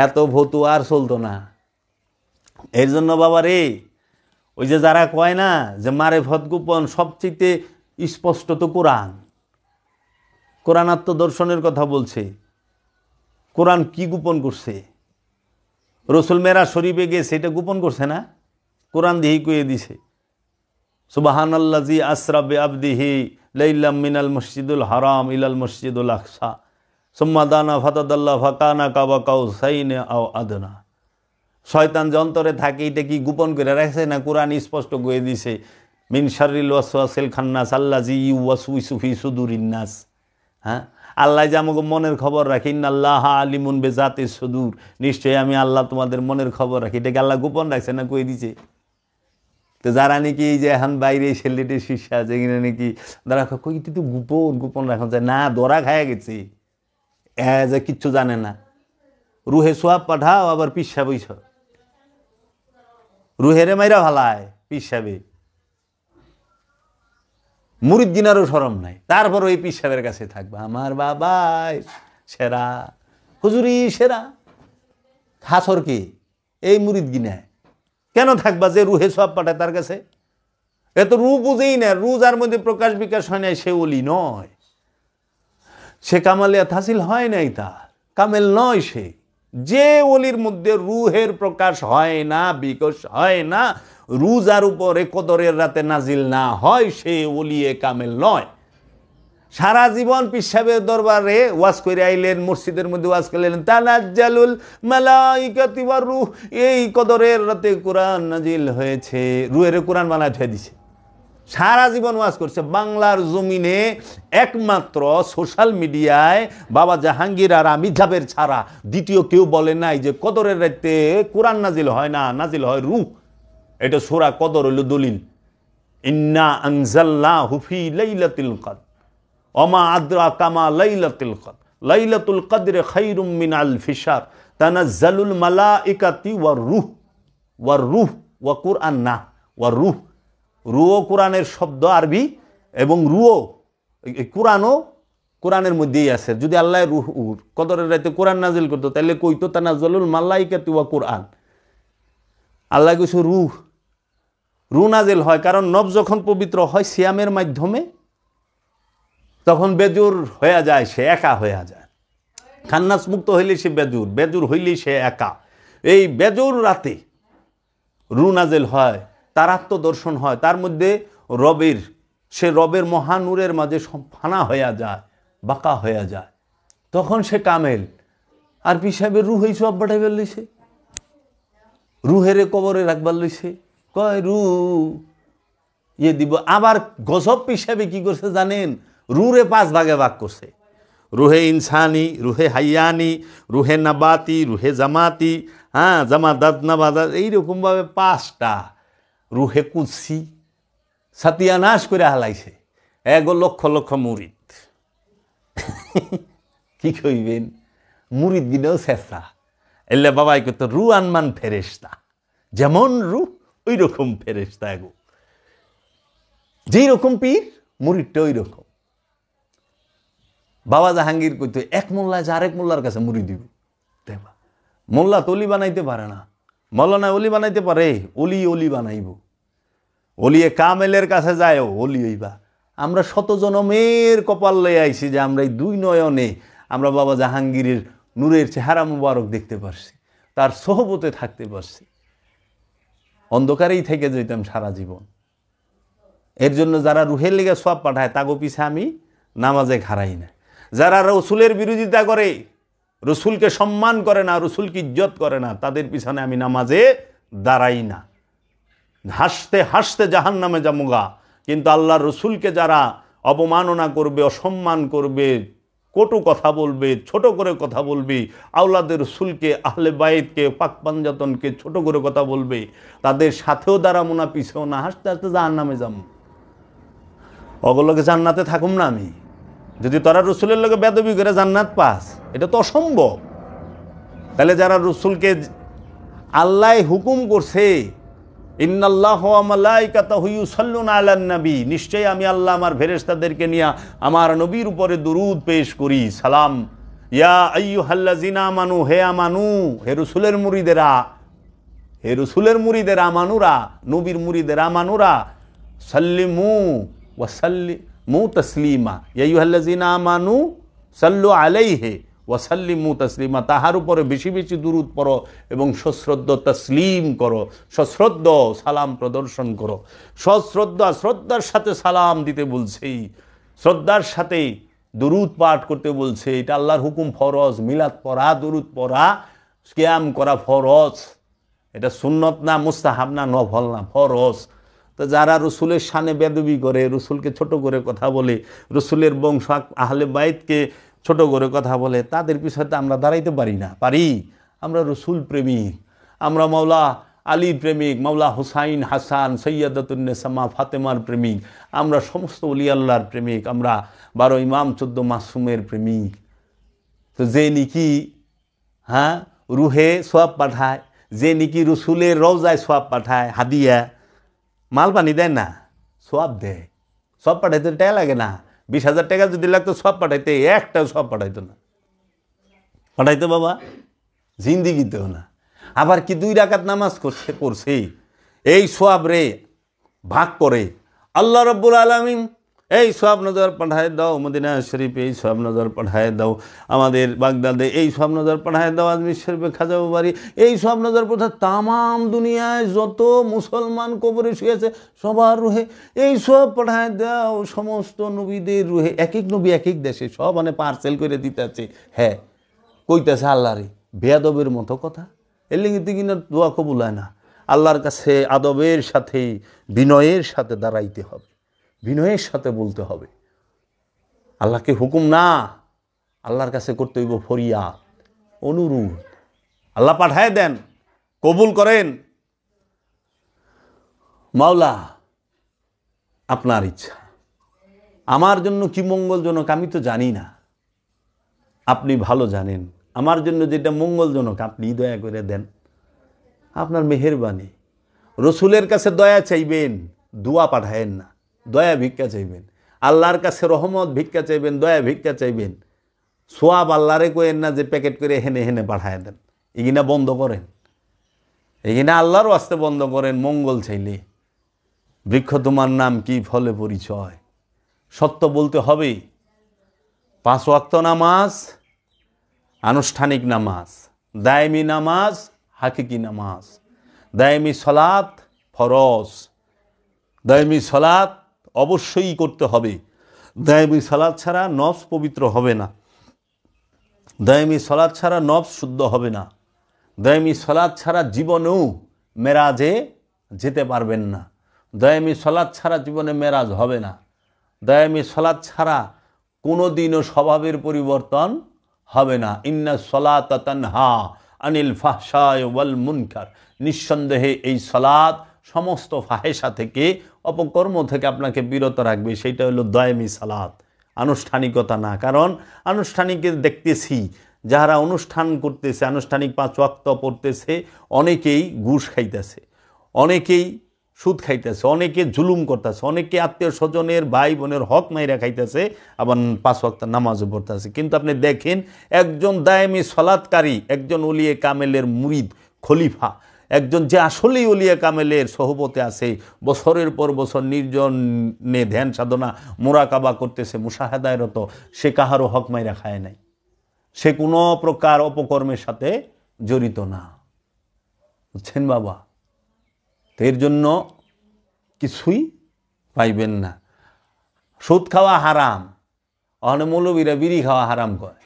এত ভতু আর চলতো না এর জন্য বাবা রে ওই যে যারা কয় না যে মারে ভদ গোপন সবচেয়ে স্পষ্ট তো কোরআন কোরআনাত্ম দর্শনের কথা বলছে কোরআন কি গোপন করছে রসুল মেরা শরীফে গেছে এটা গোপন করছে না কোরআন দিহি কুয়ে দিছে সুবাহান আল্লাজি আসরাবে আবদিহি লাইল্লাম মিনাল মসজিদুল হারাম ইলাল মসজিদুল আকসা সুম্মাদানা ফাতাদাল্লা ফাকানা কাবা কাউ সাইনে আও আদনা শয়তান যন্তরে থাকে এটা কি গোপন করে রাখছে না কোরআন স্পষ্ট করে দিছে মিন শারিল ওয়াসওয়াসিল খান্নাস জি ইউ ওয়াসু ইসুফি সুদুরিন্নাস হ্যাঁ আল্লাহ যে আমাকে মনের খবর রাখি আল্লাহ আলিমুন বেজাতে সুদূর নিশ্চয়ই আমি আল্লাহ তোমাদের মনের খবর রাখি এটাকে আল্লাহ গোপন রাখছে না কই দিছে তো যারা নাকি এই যে এখন বাইরে ছেলেটে শীর্ষে আছে কিনা নাকি ধরা কই তো গোপন গোপন রাখা যায় না দরা খায়া গেছে এ যে কিচ্ছু জানে না রুহে সোয়াব পাঠাও আবার পিসাবইছ রুহেরে মাইরা ভালায় পিসাবে মুরিদ্দিনারও সরম নাই তারপর ওই পীর সাহেবের কাছে থাকবে আমার বাবাই সেরা হুজুরি সেরা হাসর কি এই মুরিদ গিনায় কেন থাকবা যে রুহে সব পাঠায় তার কাছে এ তো রু বুঝেই না রু যার মধ্যে প্রকাশ বিকাশ হয় নাই সে অলি নয় সে কামালিয়াত হাসিল হয় নাই তার কামেল নয় সে যে অলির মধ্যে রুহের প্রকাশ হয় না বিকশ হয় না রোজার উপরে কদরের রাতে নাজিল না হয় সে ওলিয়ে কামেল নয় সারা জীবন পিসাবের দরবারে ওয়াজ করে আইলেন মসজিদের মধ্যে ওয়াজ করলেন তালাজ্জালুল মালাইকাতি ওয়ার রুহ এই কদরের রাতে কোরআন নাজিল হয়েছে রুহের কোরআন বানায় ধুয়ে দিছে সারা জীবন ওয়াজ করছে বাংলার জমিনে একমাত্র সোশ্যাল মিডিয়ায় বাবা জাহাঙ্গীর আর আমি ছাড়া দ্বিতীয় কেউ বলে নাই যে কদরের রাতে কোরআন নাজিল হয় না নাজিল হয় রুহ এটা সুরা কদর হইল দলিল ইন্না আনজাল্লা হুফি লাইলাতিল কদ অমা আদ্রা কামা লাইলাতিল কদ লাইলাতুল কদরে খাইরুম মিন আল ফিশার তানাজ্জালুল মালাইকাতি ওয়ার রূহ ওয়ার রূহ ওয়া কুরআন না ওয়ার রূহ রুও কোরআনের শব্দ আরবি এবং রুও কোরআনও কোরআনের মধ্যেই আছে যদি আল্লাহ রুহ কদরের রাতে কোরআন নাজিল করতো তাহলে কইতো তানাজ্জালুল মালাইকাতি ওয়া কুরআন আল্লাহ কিছু রুহ রুনাজেল হয় কারণ নব যখন পবিত্র হয় সিয়ামের মাধ্যমে তখন বেজুর হয়ে যায় সে একা হয়ে যায় খান্নাস মুক্ত হইলে সে বেজুর বেজুর হইলে সে একা এই বেজুর রাতে রুনাজেল হয় তার আত্মদর্শন হয় তার মধ্যে রবের সে রবের মহানুরের মাঝে ফানা হইয়া যায় বাঁকা হইয়া যায় তখন সে কামেল আর পি রু রুহ এই বেরলিছে রুহেরে কবরে রাখবার লইছে কয় ইয়ে দিব আবার গজব হিসাবে কি করছে জানেন রুরে পাঁচ ভাগে ভাগ করছে রুহে ইনসানি রুহে হাইয়ানি রুহে নাবাতি রুহে জামাতি হ্যাঁ জামাদাত নাবাদ এইরকমভাবে পাঁচটা রুহে কুৎসি সাতিয়ানাশ করে হালাইছে এগো লক্ষ লক্ষ মুরিদ কি কইবেন মুরিদ দিনেও শেষা এলে বাবাই করতো রু আনমান ফেরেস্তা যেমন রূপ ওই রকম ফেরেস্তা গো যেই রকম পীর মুরিদটা ওই রকম বাবা জাহাঙ্গীর কইতো এক মোল্লা আছে আরেক মোল্লার কাছে মুড়ি দিব দেবা মোল্লা তো অলি বানাইতে পারে না মৌলানা অলি বানাইতে পারে অলি অলি বানাইব অলিয়ে কামেলের কাছে যায় অলি ওইবা আমরা শত জনমের কপাল লয়ে আইছি যে আমরা এই দুই নয়নে আমরা বাবা জাহাঙ্গীরের নূরের চেহারা মুবারক দেখতে পারছি তার সহবতে থাকতে পারছি অন্ধকারেই থেকে যেতাম সারা জীবন এর জন্য যারা রুহের লিগে সব পাঠায় তাগো পিছে আমি নামাজে খারাই না যারা রসুলের বিরোধিতা করে রসুলকে সম্মান করে না রসুলকে ইজ্জত করে না তাদের পিছনে আমি নামাজে দাঁড়াই না হাসতে হাসতে জাহান নামে যামুগা কিন্তু আল্লাহ রসুলকে যারা অবমাননা করবে অসম্মান করবে কটু কথা বলবে ছোট করে কথা বলবে আওলাদের সুলকে আহলে বায়েদকে পাক পাঞ্জাতনকে ছোট করে কথা বলবে তাদের সাথেও দাঁড়া মোনা পিছেও না হাসতে হাসতে জাহার নামে যাম অগলকে জান্নাতে থাকুম না আমি যদি তারা রসুলের লোকে বেদবি করে জান্নাত পাস এটা তো অসম্ভব তাহলে যারা রসুলকে আল্লাহ হুকুম করছে নবী নিশ্চয়ই আমি আল্লাহ আমার ফেরেস্তাদেরকে নিয়ে আমার নবীর উপরে দুরুদ পেশ করি সালাম ইয়া আইয়ু হাল্লা জিনা মানু হে আমানু হেরুসুলের রসুলের মুড়িদেরা হেরুসুলের রসুলের মুড়িদের আমানুরা নবীর মুড়িদের আমানুরা সাল্লিমু ওয়াসাল্লি মু তসলিমা ইয়াইহাল্লাজিনা আমানু সাল্লু আলাইহে ওয়াসাল্লিমু তাসলিমা তাহার উপরে বেশি বেশি দূরত পড়ো এবং সশ্রদ্ধ তসলিম করো সশ্রদ্ধ সালাম প্রদর্শন করো সশ্রদ্ধ শ্রদ্ধার সাথে সালাম দিতে বলছেই শ্রদ্ধার সাথে দরুদ পাঠ করতে বলছে এটা আল্লাহর হুকুম ফরজ মিলাদ পড়া দরুদ পড়া স্ক্যাম করা ফরজ এটা সুন্নত না মুস্তাহাব না নভল না ফরজ তো যারা রসুলের সানে বেদবি করে রসুলকে ছোট করে কথা বলে রসুলের বংশ আহলে বাইতকে ছোট করে কথা বলে তাদের পিছনে আমরা দাঁড়াইতে পারি না পারি আমরা রসুল প্রেমিক আমরা মাওলা আলী প্রেমিক মাওলা হুসাইন হাসান সৈয়দাতুন্নেসামা ফাতেমার প্রেমিক আমরা সমস্ত উলিয়াল্লার প্রেমিক আমরা বারো ইমাম চোদ্দ মাসুমের প্রেমিক তো যে নিকি হ্যাঁ রুহে সোয়াব পাঠায় যে নিকি রসুলের রওজায় সোয়াব পাঠায় হাদিয়া মাল পানি দেয় না সোয়াব দেয় সব পাঠাইতে টাই লাগে না বিশ হাজার টাকা যদি লাগতো সব পাঠাইতে একটাও সব পাঠাইতো না পাঠাইতো বাবা জিন্দিগিতেও না আবার কি দুই রাকাত নামাজ করছে করছে এই সোয়াব রে ভাগ করে আল্লাহ রব্বুল আলমিন এই সব নজর পাঠায় দাও মদিনা শরীফে এই সব নজর পাঠায় দাও আমাদের বাগদাদে এই সব নজর পাঠায় দাও আজমির শরীফে খাজাবু বাড়ি এই সব নজর পাঠায় তামাম দুনিয়ায় যত মুসলমান কবরে শুয়েছে সবার রুহে এই সব পাঠায় দাও সমস্ত নবীদের রুহে এক এক নবী এক এক দেশে সব মানে পার্সেল করে আছে হ্যাঁ কইতেছে আল্লাহরে বেয়াদবের মতো কথা এর লিঙ্গিতে কিনা দোয়া কবুল হয় না আল্লাহর কাছে আদবের সাথে বিনয়ের সাথে দাঁড়াইতে হবে বিনয়ের সাথে বলতে হবে আল্লাহকে হুকুম না আল্লাহর কাছে করতে হইব ফরিয়া অনুরোধ আল্লাহ পাঠায় দেন কবুল করেন মাওলা আপনার ইচ্ছা আমার জন্য কি মঙ্গলজনক আমি তো জানি না আপনি ভালো জানেন আমার জন্য যেটা মঙ্গলজনক আপনি দয়া করে দেন আপনার মেহেরবানি রসুলের কাছে দয়া চাইবেন দোয়া পাঠায়েন না দয়া ভিক্ষা চাইবেন আল্লাহর কাছে রহমত ভিক্ষা চাইবেন দয়া ভিক্ষা চাইবেন সোয়াব আল্লাহরে কয়েন না যে প্যাকেট করে হেনে হেনে পাঠায় দেন এগিনা বন্ধ করেন এগিনা আল্লাহর আসতে বন্ধ করেন মঙ্গল চাইলে বৃক্ষ তোমার নাম কি ফলে পরিচয় সত্য বলতে হবেই পাঁচ অক্ত নামাজ আনুষ্ঠানিক নামাজ দায়মি নামাজ হাকিকি নামাজ দায়মি সলাত ফরস দায়মি সলাত অবশ্যই করতে হবে দায়ামি সালাদ ছাড়া নফস পবিত্র হবে না দায়ামি সালাদ ছাড়া নফস শুদ্ধ হবে না দায়ামি সালাদ ছাড়া জীবনেও মেরাজে যেতে পারবেন না দয়ামি সলাদ ছাড়া জীবনে মেরাজ হবে না দয়ামি সলাদ ছাড়া কোনো দিনও স্বভাবের পরিবর্তন হবে না ইন্না সলাত হা আনিল ফাহসায় ওয়াল মুনকার নিঃসন্দেহে এই সলাদ সমস্ত ফাহেসা থেকে অপকর্ম থেকে আপনাকে বিরত রাখবে সেটা হলো দয়ামি সালাত আনুষ্ঠানিকতা না কারণ আনুষ্ঠানিকের দেখতেছি যারা অনুষ্ঠান করতেছে আনুষ্ঠানিক পাঁচ ওয়াক্ত পড়তেছে অনেকেই ঘুষ খাইতেছে অনেকেই সুদ খাইতেছে অনেকে জুলুম করতেছে অনেকে আত্মীয় স্বজনের ভাই বোনের হক মাইরা খাইতেছে আবার পাঁচ ওয়াক্ত নামাজও পড়তেছে কিন্তু আপনি দেখেন একজন দায়ামি সলাৎকারী একজন উলিয়ে কামেলের মুরিদ খলিফা একজন যে আসলেই অলিয়া কামেলের সহপতে আছে বছরের পর বছর নির্জনে ধ্যান সাধনা মোরাকাবা করতেছে মুসাহেদায়রত সে কাহারও হক মাইরা খায় নাই সে কোনো প্রকার অপকর্মের সাথে জড়িত না বুঝছেন বাবা তো এর জন্য কিছুই পাইবেন না সুদ খাওয়া হারাম অনে মৌলবীরা বিড়ি খাওয়া হারাম করে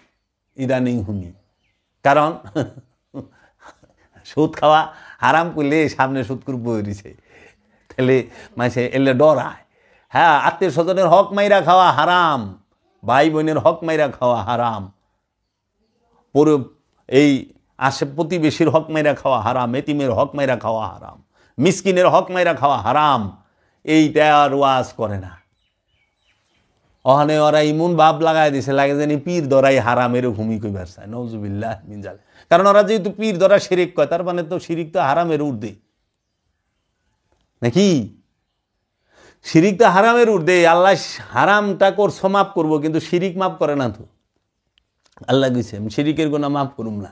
ইদানিং হুমি কারণ সুদ খাওয়া হারাম করলে সামনে সুৎকুর বই দিছে তাহলে মাসে এলে ডরায় হ্যাঁ আত্মীয় স্বজনের হক মাইরা খাওয়া হারাম ভাই বোনের হক মাইরা খাওয়া হারাম পুরো এই আশে প্রতিবেশীর হক মাইরা খাওয়া হারাম এতিমের হক মাইরা খাওয়া হারাম মিসকিনের হক মাইরা খাওয়া হারাম এইটা আর ওয়াজ করে না অহানে ওরা ইমন ভাব লাগাই দিছে লাগে জানি পীর দরাই হারামেরও ঘুমি কই চায় নজুবিল্লাহ মিনজাল কারণ ওরা যেহেতু পীর ধরা শিরিক কয় তার মানে তো শিরিক তো হারামের ঊর্ধ্বে নাকি শিরিক তো হারামের ঊর্ধ্বে আল্লাহ হারামটা করছো মাফ করবো কিন্তু শিরিক মাফ করে না তো আল্লাহ গেছে শিরিকের গোনা মাফ করুম না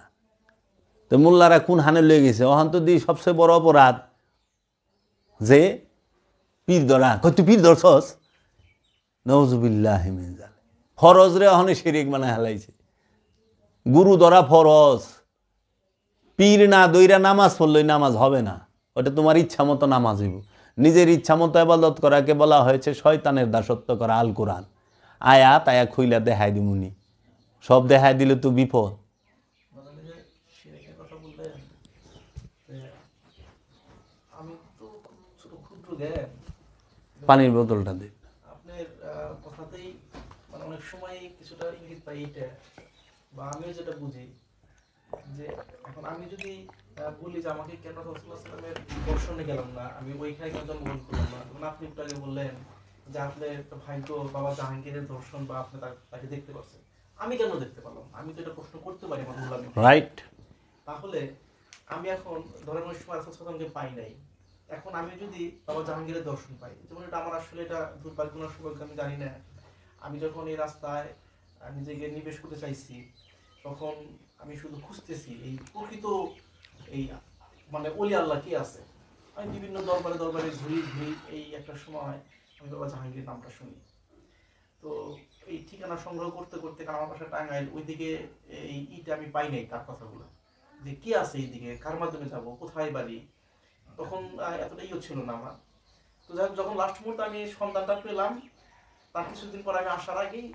তো মোল্লারা কোন হানে লয়ে গেছে অহান্ত দি সবচেয়ে বড় অপরাধ যে পীর ধরা কত পীর ধরছস নজবিল্লাহ ফরজ রে অহনে শিরিক মানে হালাইছে গুরু ধরা ফরজ পীর না দইরা নামাজ পড়লো নামাজ হবে না ওটা তোমার ইচ্ছা মতো নামাজ হইব নিজের ইচ্ছা মতো আবাদত করাকে বলা হয়েছে শয়তানের দাসত্ব করা আল কোরআন আয়া তায়া খুইলা দি দিমুনি সব দেখাই দিলে তো বিপদ পানির বোতলটা দিন আপনার কথাতেই মানে অনেক সময় কিছুটা ইঙ্গিত পাই এটা বা আমিও যেটা বুঝি যে এখন আমি যদি বলি যে আমাকে কেন রসুলের দর্শনে গেলাম না আমি ওইখানে কেন জন্মগ্রহণ করলাম না তখন আপনি একটু আগে বললেন যে আপনার ভাই তো বাবা জাহাঙ্গীরের দর্শন বা আপনি তাকে দেখতে পাচ্ছেন আমি কেন দেখতে পেলাম আমি তো এটা প্রশ্ন করতে পারি রাইট তাহলে আমি এখন ধরেন ওই সময় রসুলামকে পাই নাই এখন আমি যদি বাবা জাহাঙ্গীরের দর্শন পাই যেমন এটা আমার আসলে এটা দুর্ভাগ্য না সৌভাগ্য আমি জানি না আমি যখন এই রাস্তায় নিজেকে নিবেশ করতে চাইছি তখন আমি শুধু খুঁজতেছি এই প্রকৃত এই মানে অলি আল্লাহ কি আছে আমি বিভিন্ন দরবারে দরবারে ঘুরি ঘুরি এই একটা সময় আমি বাবা জাহাঙ্গীর নামটা শুনি তো এই ঠিকানা সংগ্রহ করতে করতে কারণ আমার পাশে টাঙ্গাইল ওইদিকে এই ইটা আমি পাই নাই তার কথাগুলো যে কে আছে এইদিকে কার মাধ্যমে যাব কোথায় বাড়ি তখন এতটা ইয়ে ছিল না আমার তো যাই যখন লাস্ট মুহূর্তে আমি সন্তানটা পেলাম তার কিছুদিন পর আমি আসার আগেই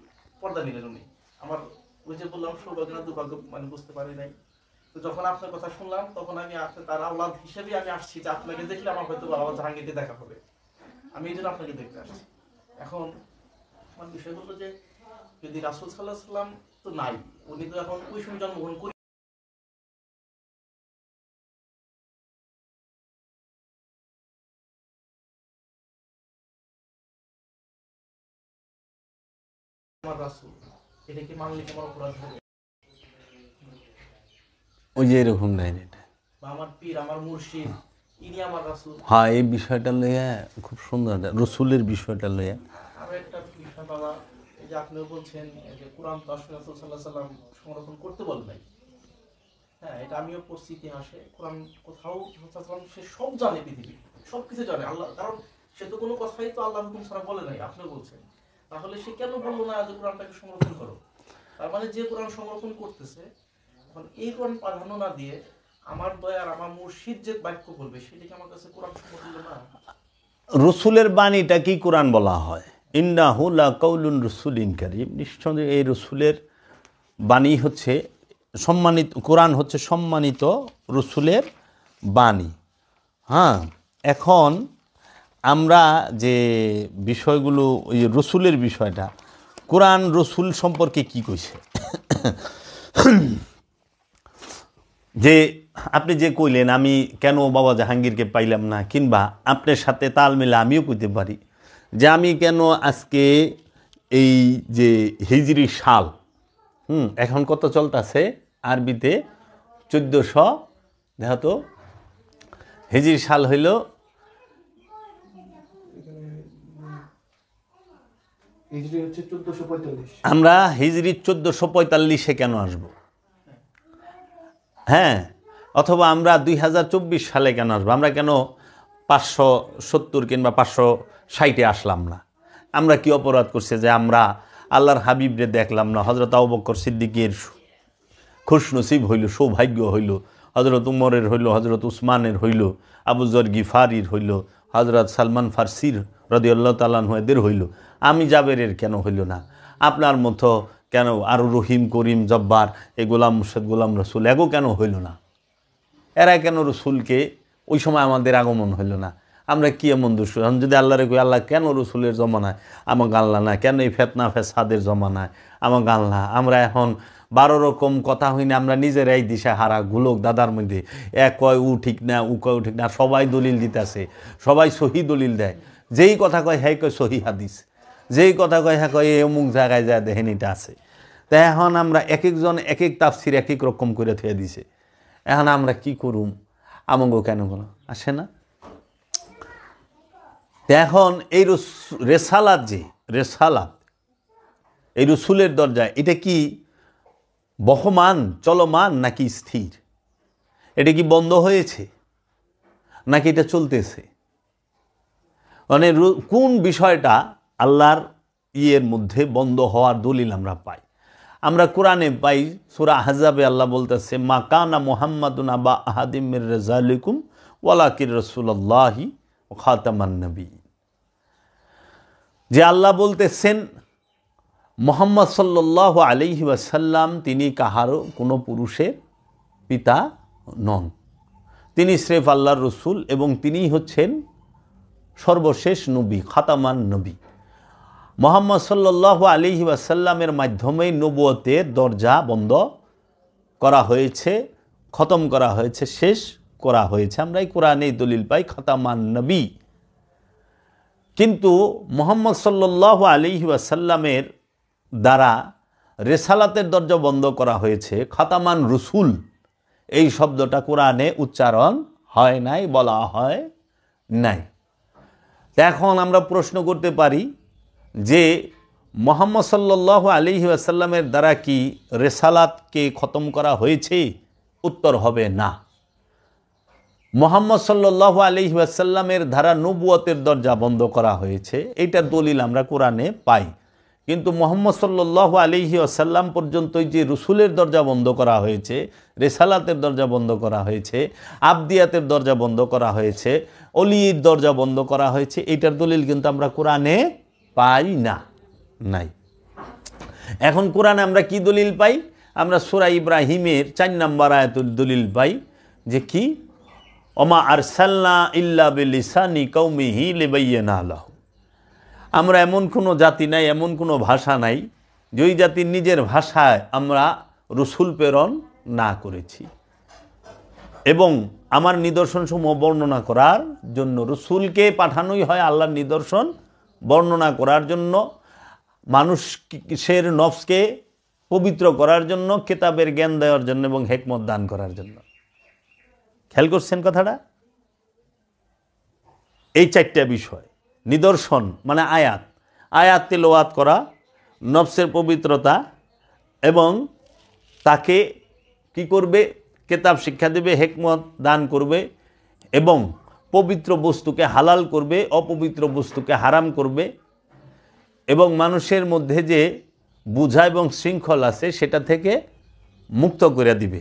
পর্দা নিলেন উনি আমার ওই যে বললাম সৌভাগ্যরা দুর্ভাগ্য মানে বুঝতে পারি নাই তো যখন আপনার কথা শুনলাম তখন আমি আপনার তার আওলাদ হিসেবে আমি আসছি যে আপনাকে দেখলে আমার হয়তো বাবা জাহাঙ্গীরকে দেখা হবে আমি এই জন্য আপনাকে দেখতে আসছি এখন আমার বিষয় হলো যে যদি রাসুল সাল্লাহ সাল্লাম তো নাই উনি তো এখন ওই সময় জন্মগ্রহণ করি আমার রাসুল এটা ওই যে আমার পীর আমার হ্যাঁ এই বিষয়টা লইয়া খুব সুন্দর রসুলের বিষয়টা লইয়া আপনিও বলছেন যে কোরআন করতে হ্যাঁ এটা আমিও কোরআন কোথাও সে সব জানে পৃথিবী সব কিছু জানে আল্লাহ কারণ সে তো কোনো কথাই তো আল্লাহ ছাড়া বলে নাই আপনিও বলছেন তাহলে সে কেন বললো না যে কোরআনটাকে সংরক্ষণ করো তার মানে যে কোরআন সংরক্ষণ করতেছে এখন এই কোরআন প্রাধান্য না দিয়ে আমার দয়ার আমার মুর্শিদ যে বাক্য বলবে সেটাকে আমার কাছে কোরআন সংরক্ষণ না রসুলের বাণীটা কি কোরআন বলা হয় ইন্না হুলা কৌলুন রসুল ইনকারিম নিঃসন্দেহে এই রসুলের বাণী হচ্ছে সম্মানিত কোরআন হচ্ছে সম্মানিত রসুলের বাণী হ্যাঁ এখন আমরা যে বিষয়গুলো ওই রসুলের বিষয়টা কোরআন রসুল সম্পর্কে কি কইছে যে আপনি যে কইলেন আমি কেন বাবা জাহাঙ্গীরকে পাইলাম না কিংবা আপনার সাথে তাল মিলে আমিও কইতে পারি যে আমি কেন আজকে এই যে হিজরি সাল হুম এখন কত চলতেছে আরবিতে চোদ্দোশো দেখো তো হিজির সাল হইল আমরা হিজড়ি চোদ্দোশো পঁয়তাল্লিশে কেন আসব হ্যাঁ অথবা আমরা দুই সালে কেন আসবো আমরা কেন পাঁচশো সত্তর কিংবা পাঁচশো ষাটে আসলাম না আমরা কি অপরাধ করছে যে আমরা আল্লাহর হাবিবরে দেখলাম না হজরত আবকর সিদ্দিকের খুশনসিব হইল সৌভাগ্য হইল হজরত উমরের হইল হজরত উসমানের হইল আবুজর গিফারির হইল হজরত সালমান ফার্সির রদিউল্লাহ তালানহ এদের হইল আমি জাবেরের কেন হইল না আপনার মতো কেন আরো রহিম করিম জব্বার এ গোলাম মুর্শেদ গোলাম রসুল এগো কেন হইল না এরা কেন রসুলকে ওই সময় আমাদের আগমন হইল না আমরা কী এমন দুশ্মন আমি যদি আল্লাহ রেখে আল্লাহ কেন রসুলের জমানায় আমার গাল্লা না কেন এই ফেতনা ফেসাদের জমানায় আমার গাল্লা আমরা এখন বারো রকম কথা হইনি আমরা নিজেরাই দিশা হারা গুলোক দাদার মধ্যে এক কয় উ ঠিক না উ কয় উ ঠিক না সবাই দলিল আসে সবাই সহি দলিল দেয় যেই কথা কয় হ্যাঁ কয় সহি হাদিস যেই কথা কয় হ্যাঁ কয় এই অমুক জায়গায় যা দেখেন এটা আছে তা এখন আমরা এক একজন এক এক তাফসির এক এক রকম করে থুয়ে দিছে এখন আমরা কি করুম আমঙ্গ কেন বলো আসে না এখন এই রেসালাত যে রেসালাত এই রসুলের দরজা এটা কি বহমান চলমান নাকি স্থির এটা কি বন্ধ হয়েছে নাকি এটা চলতেছে মানে কোন বিষয়টা আল্লাহর ইয়ের মধ্যে বন্ধ হওয়ার দলিল আমরা পাই আমরা কোরআনে পাই সুরা হাজাবে আল্লাহ বলতেছে মাকানা মোহাম্মদুন আবা আহাদিমের রেজালিকুম ওয়ালাকির রসুল্লাহি খাতামান্নবী যে আল্লাহ বলতেছেন মোহাম্মদ সাল্লাহ আলিহি ওয়াসাল্লাম তিনি কাহারও কোনো পুরুষের পিতা নন তিনি স্রেফ আল্লাহর রসুল এবং তিনিই হচ্ছেন সর্বশেষ নবী খাতামান নবী মোহাম্মদ সাল্লাহ আলি আসাল্লামের মাধ্যমেই নবুয়তের দরজা বন্ধ করা হয়েছে খতম করা হয়েছে শেষ করা হয়েছে আমরা এই কোরআনেই দলিল পাই খতামান নবী কিন্তু মোহাম্মদ সাল্লাহ আলি আসাল্লামের দ্বারা রেসালাতের দরজা বন্ধ করা হয়েছে খাতামান রসুল এই শব্দটা কোরআনে উচ্চারণ হয় নাই বলা হয় নাই এখন আমরা প্রশ্ন করতে পারি যে মোহাম্মদ সাল্লাহ আলি আসাল্লামের দ্বারা কি রেসালাতকে খতম করা হয়েছে উত্তর হবে না মোহাম্মদ সাল্লাহ আলি আসাল্লামের ধারা নবুয়তের দরজা বন্ধ করা হয়েছে এটা দলিল আমরা কোরআনে পাই কিন্তু মোহাম্মদ সাল্লাহ আলিহি আসাল্লাম পর্যন্তই যে রসুলের দরজা বন্ধ করা হয়েছে রেসালাতের দরজা বন্ধ করা হয়েছে আবদিয়াতের দরজা বন্ধ করা হয়েছে অলির দরজা বন্ধ করা হয়েছে এটার দলিল কিন্তু আমরা কোরআনে পাই না নাই এখন কোরআনে আমরা কি দলিল পাই আমরা সুরা ইব্রাহিমের চার নম্বর আয়াতুল দলিল পাই যে কি অমা আরসাল্লা ইল্লা বিলিসানি কৌমিহি লেবাইয়া আল্লাহ আমরা এমন কোনো জাতি নাই এমন কোনো ভাষা নাই যে জাতির নিজের ভাষায় আমরা রসুল প্রেরণ না করেছি এবং আমার নিদর্শনসমূহ বর্ণনা করার জন্য রসুলকে পাঠানোই হয় আল্লাহর নিদর্শন বর্ণনা করার জন্য মানুষের নফসকে পবিত্র করার জন্য কেতাবের জ্ঞান দেওয়ার জন্য এবং হেকমত দান করার জন্য খেয়াল করছেন কথাটা এই চারটা বিষয় নিদর্শন মানে আয়াত আয়াত তেলোয়াত করা নফসের পবিত্রতা এবং তাকে কি করবে কেতাব শিক্ষা দেবে হেকমত দান করবে এবং পবিত্র বস্তুকে হালাল করবে অপবিত্র বস্তুকে হারাম করবে এবং মানুষের মধ্যে যে বুঝা এবং শৃঙ্খল আছে সেটা থেকে মুক্ত করে দিবে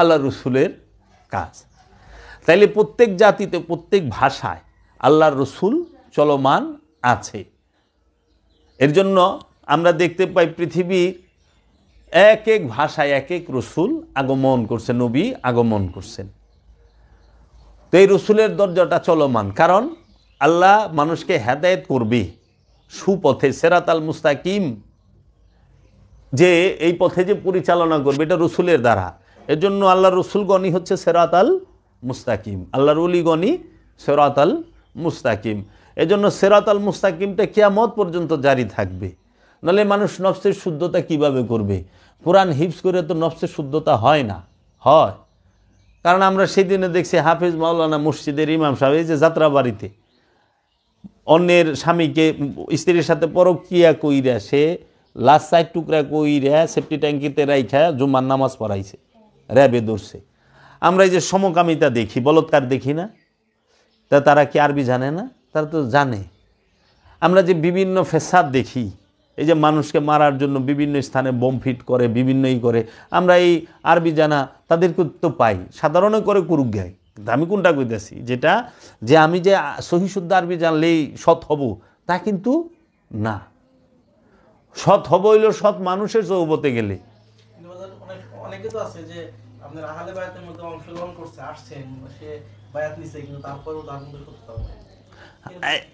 আল্লাহ রসুলের কাজ তাইলে প্রত্যেক জাতিতে প্রত্যেক ভাষায় আল্লাহর রসুল চলমান আছে এর জন্য আমরা দেখতে পাই পৃথিবীর এক এক ভাষায় এক এক রসুল আগমন করছেন নবী আগমন করছেন তো এই রসুলের দরজাটা চলমান কারণ আল্লাহ মানুষকে হেদায়ত করবে সুপথে সেরাত আল মুস্তাকিম যে এই পথে যে পরিচালনা করবে এটা রসুলের দ্বারা এর জন্য আল্লাহ রসুল গণি হচ্ছে সেরাত আল মুস্তাকিম আল্লাহর উলি গণি সেরাত আল মুস্তাকিম এজন্য সেরাত আল মুস্তাকিমটা কেয়ামত পর্যন্ত জারি থাকবে নাহলে মানুষ নফসের শুদ্ধতা কিভাবে করবে কোরআন হিপস করে তো নফসের শুদ্ধতা হয় না হয় কারণ আমরা সেদিনে দেখছি হাফিজ মাওলানা মসজিদের ইমাম সাহেব এই যে যাত্রা বাড়িতে অন্যের স্বামীকে স্ত্রীর সাথে পরকিয়া কইরা সে লাস্ট সাইড টুকরা কইরা সেফটি ট্যাঙ্কিতে রাইখা জুম্মার নামাজ পড়াইছে র্যাবে দৌড়ছে আমরা এই যে সমকামিতা দেখি বলৎকার দেখি না তা তারা কি আরবি জানে না তারা তো জানে আমরা যে বিভিন্ন ফেসাদ দেখি এই যে মানুষকে মারার জন্য বিভিন্ন স্থানে বোম ফিট করে বিভিন্নই করে আমরা এই আরবি জানা তাদেরকে তো পাই সাধারণ করে করুক গায় কিন্তু আমি কোনটা কইতেছি যেটা যে আমি যে সহি শুদ্ধ আরবি জানলেই সৎ হব তা কিন্তু না সৎ হব হইল সৎ মানুষের চৌবতে গেলে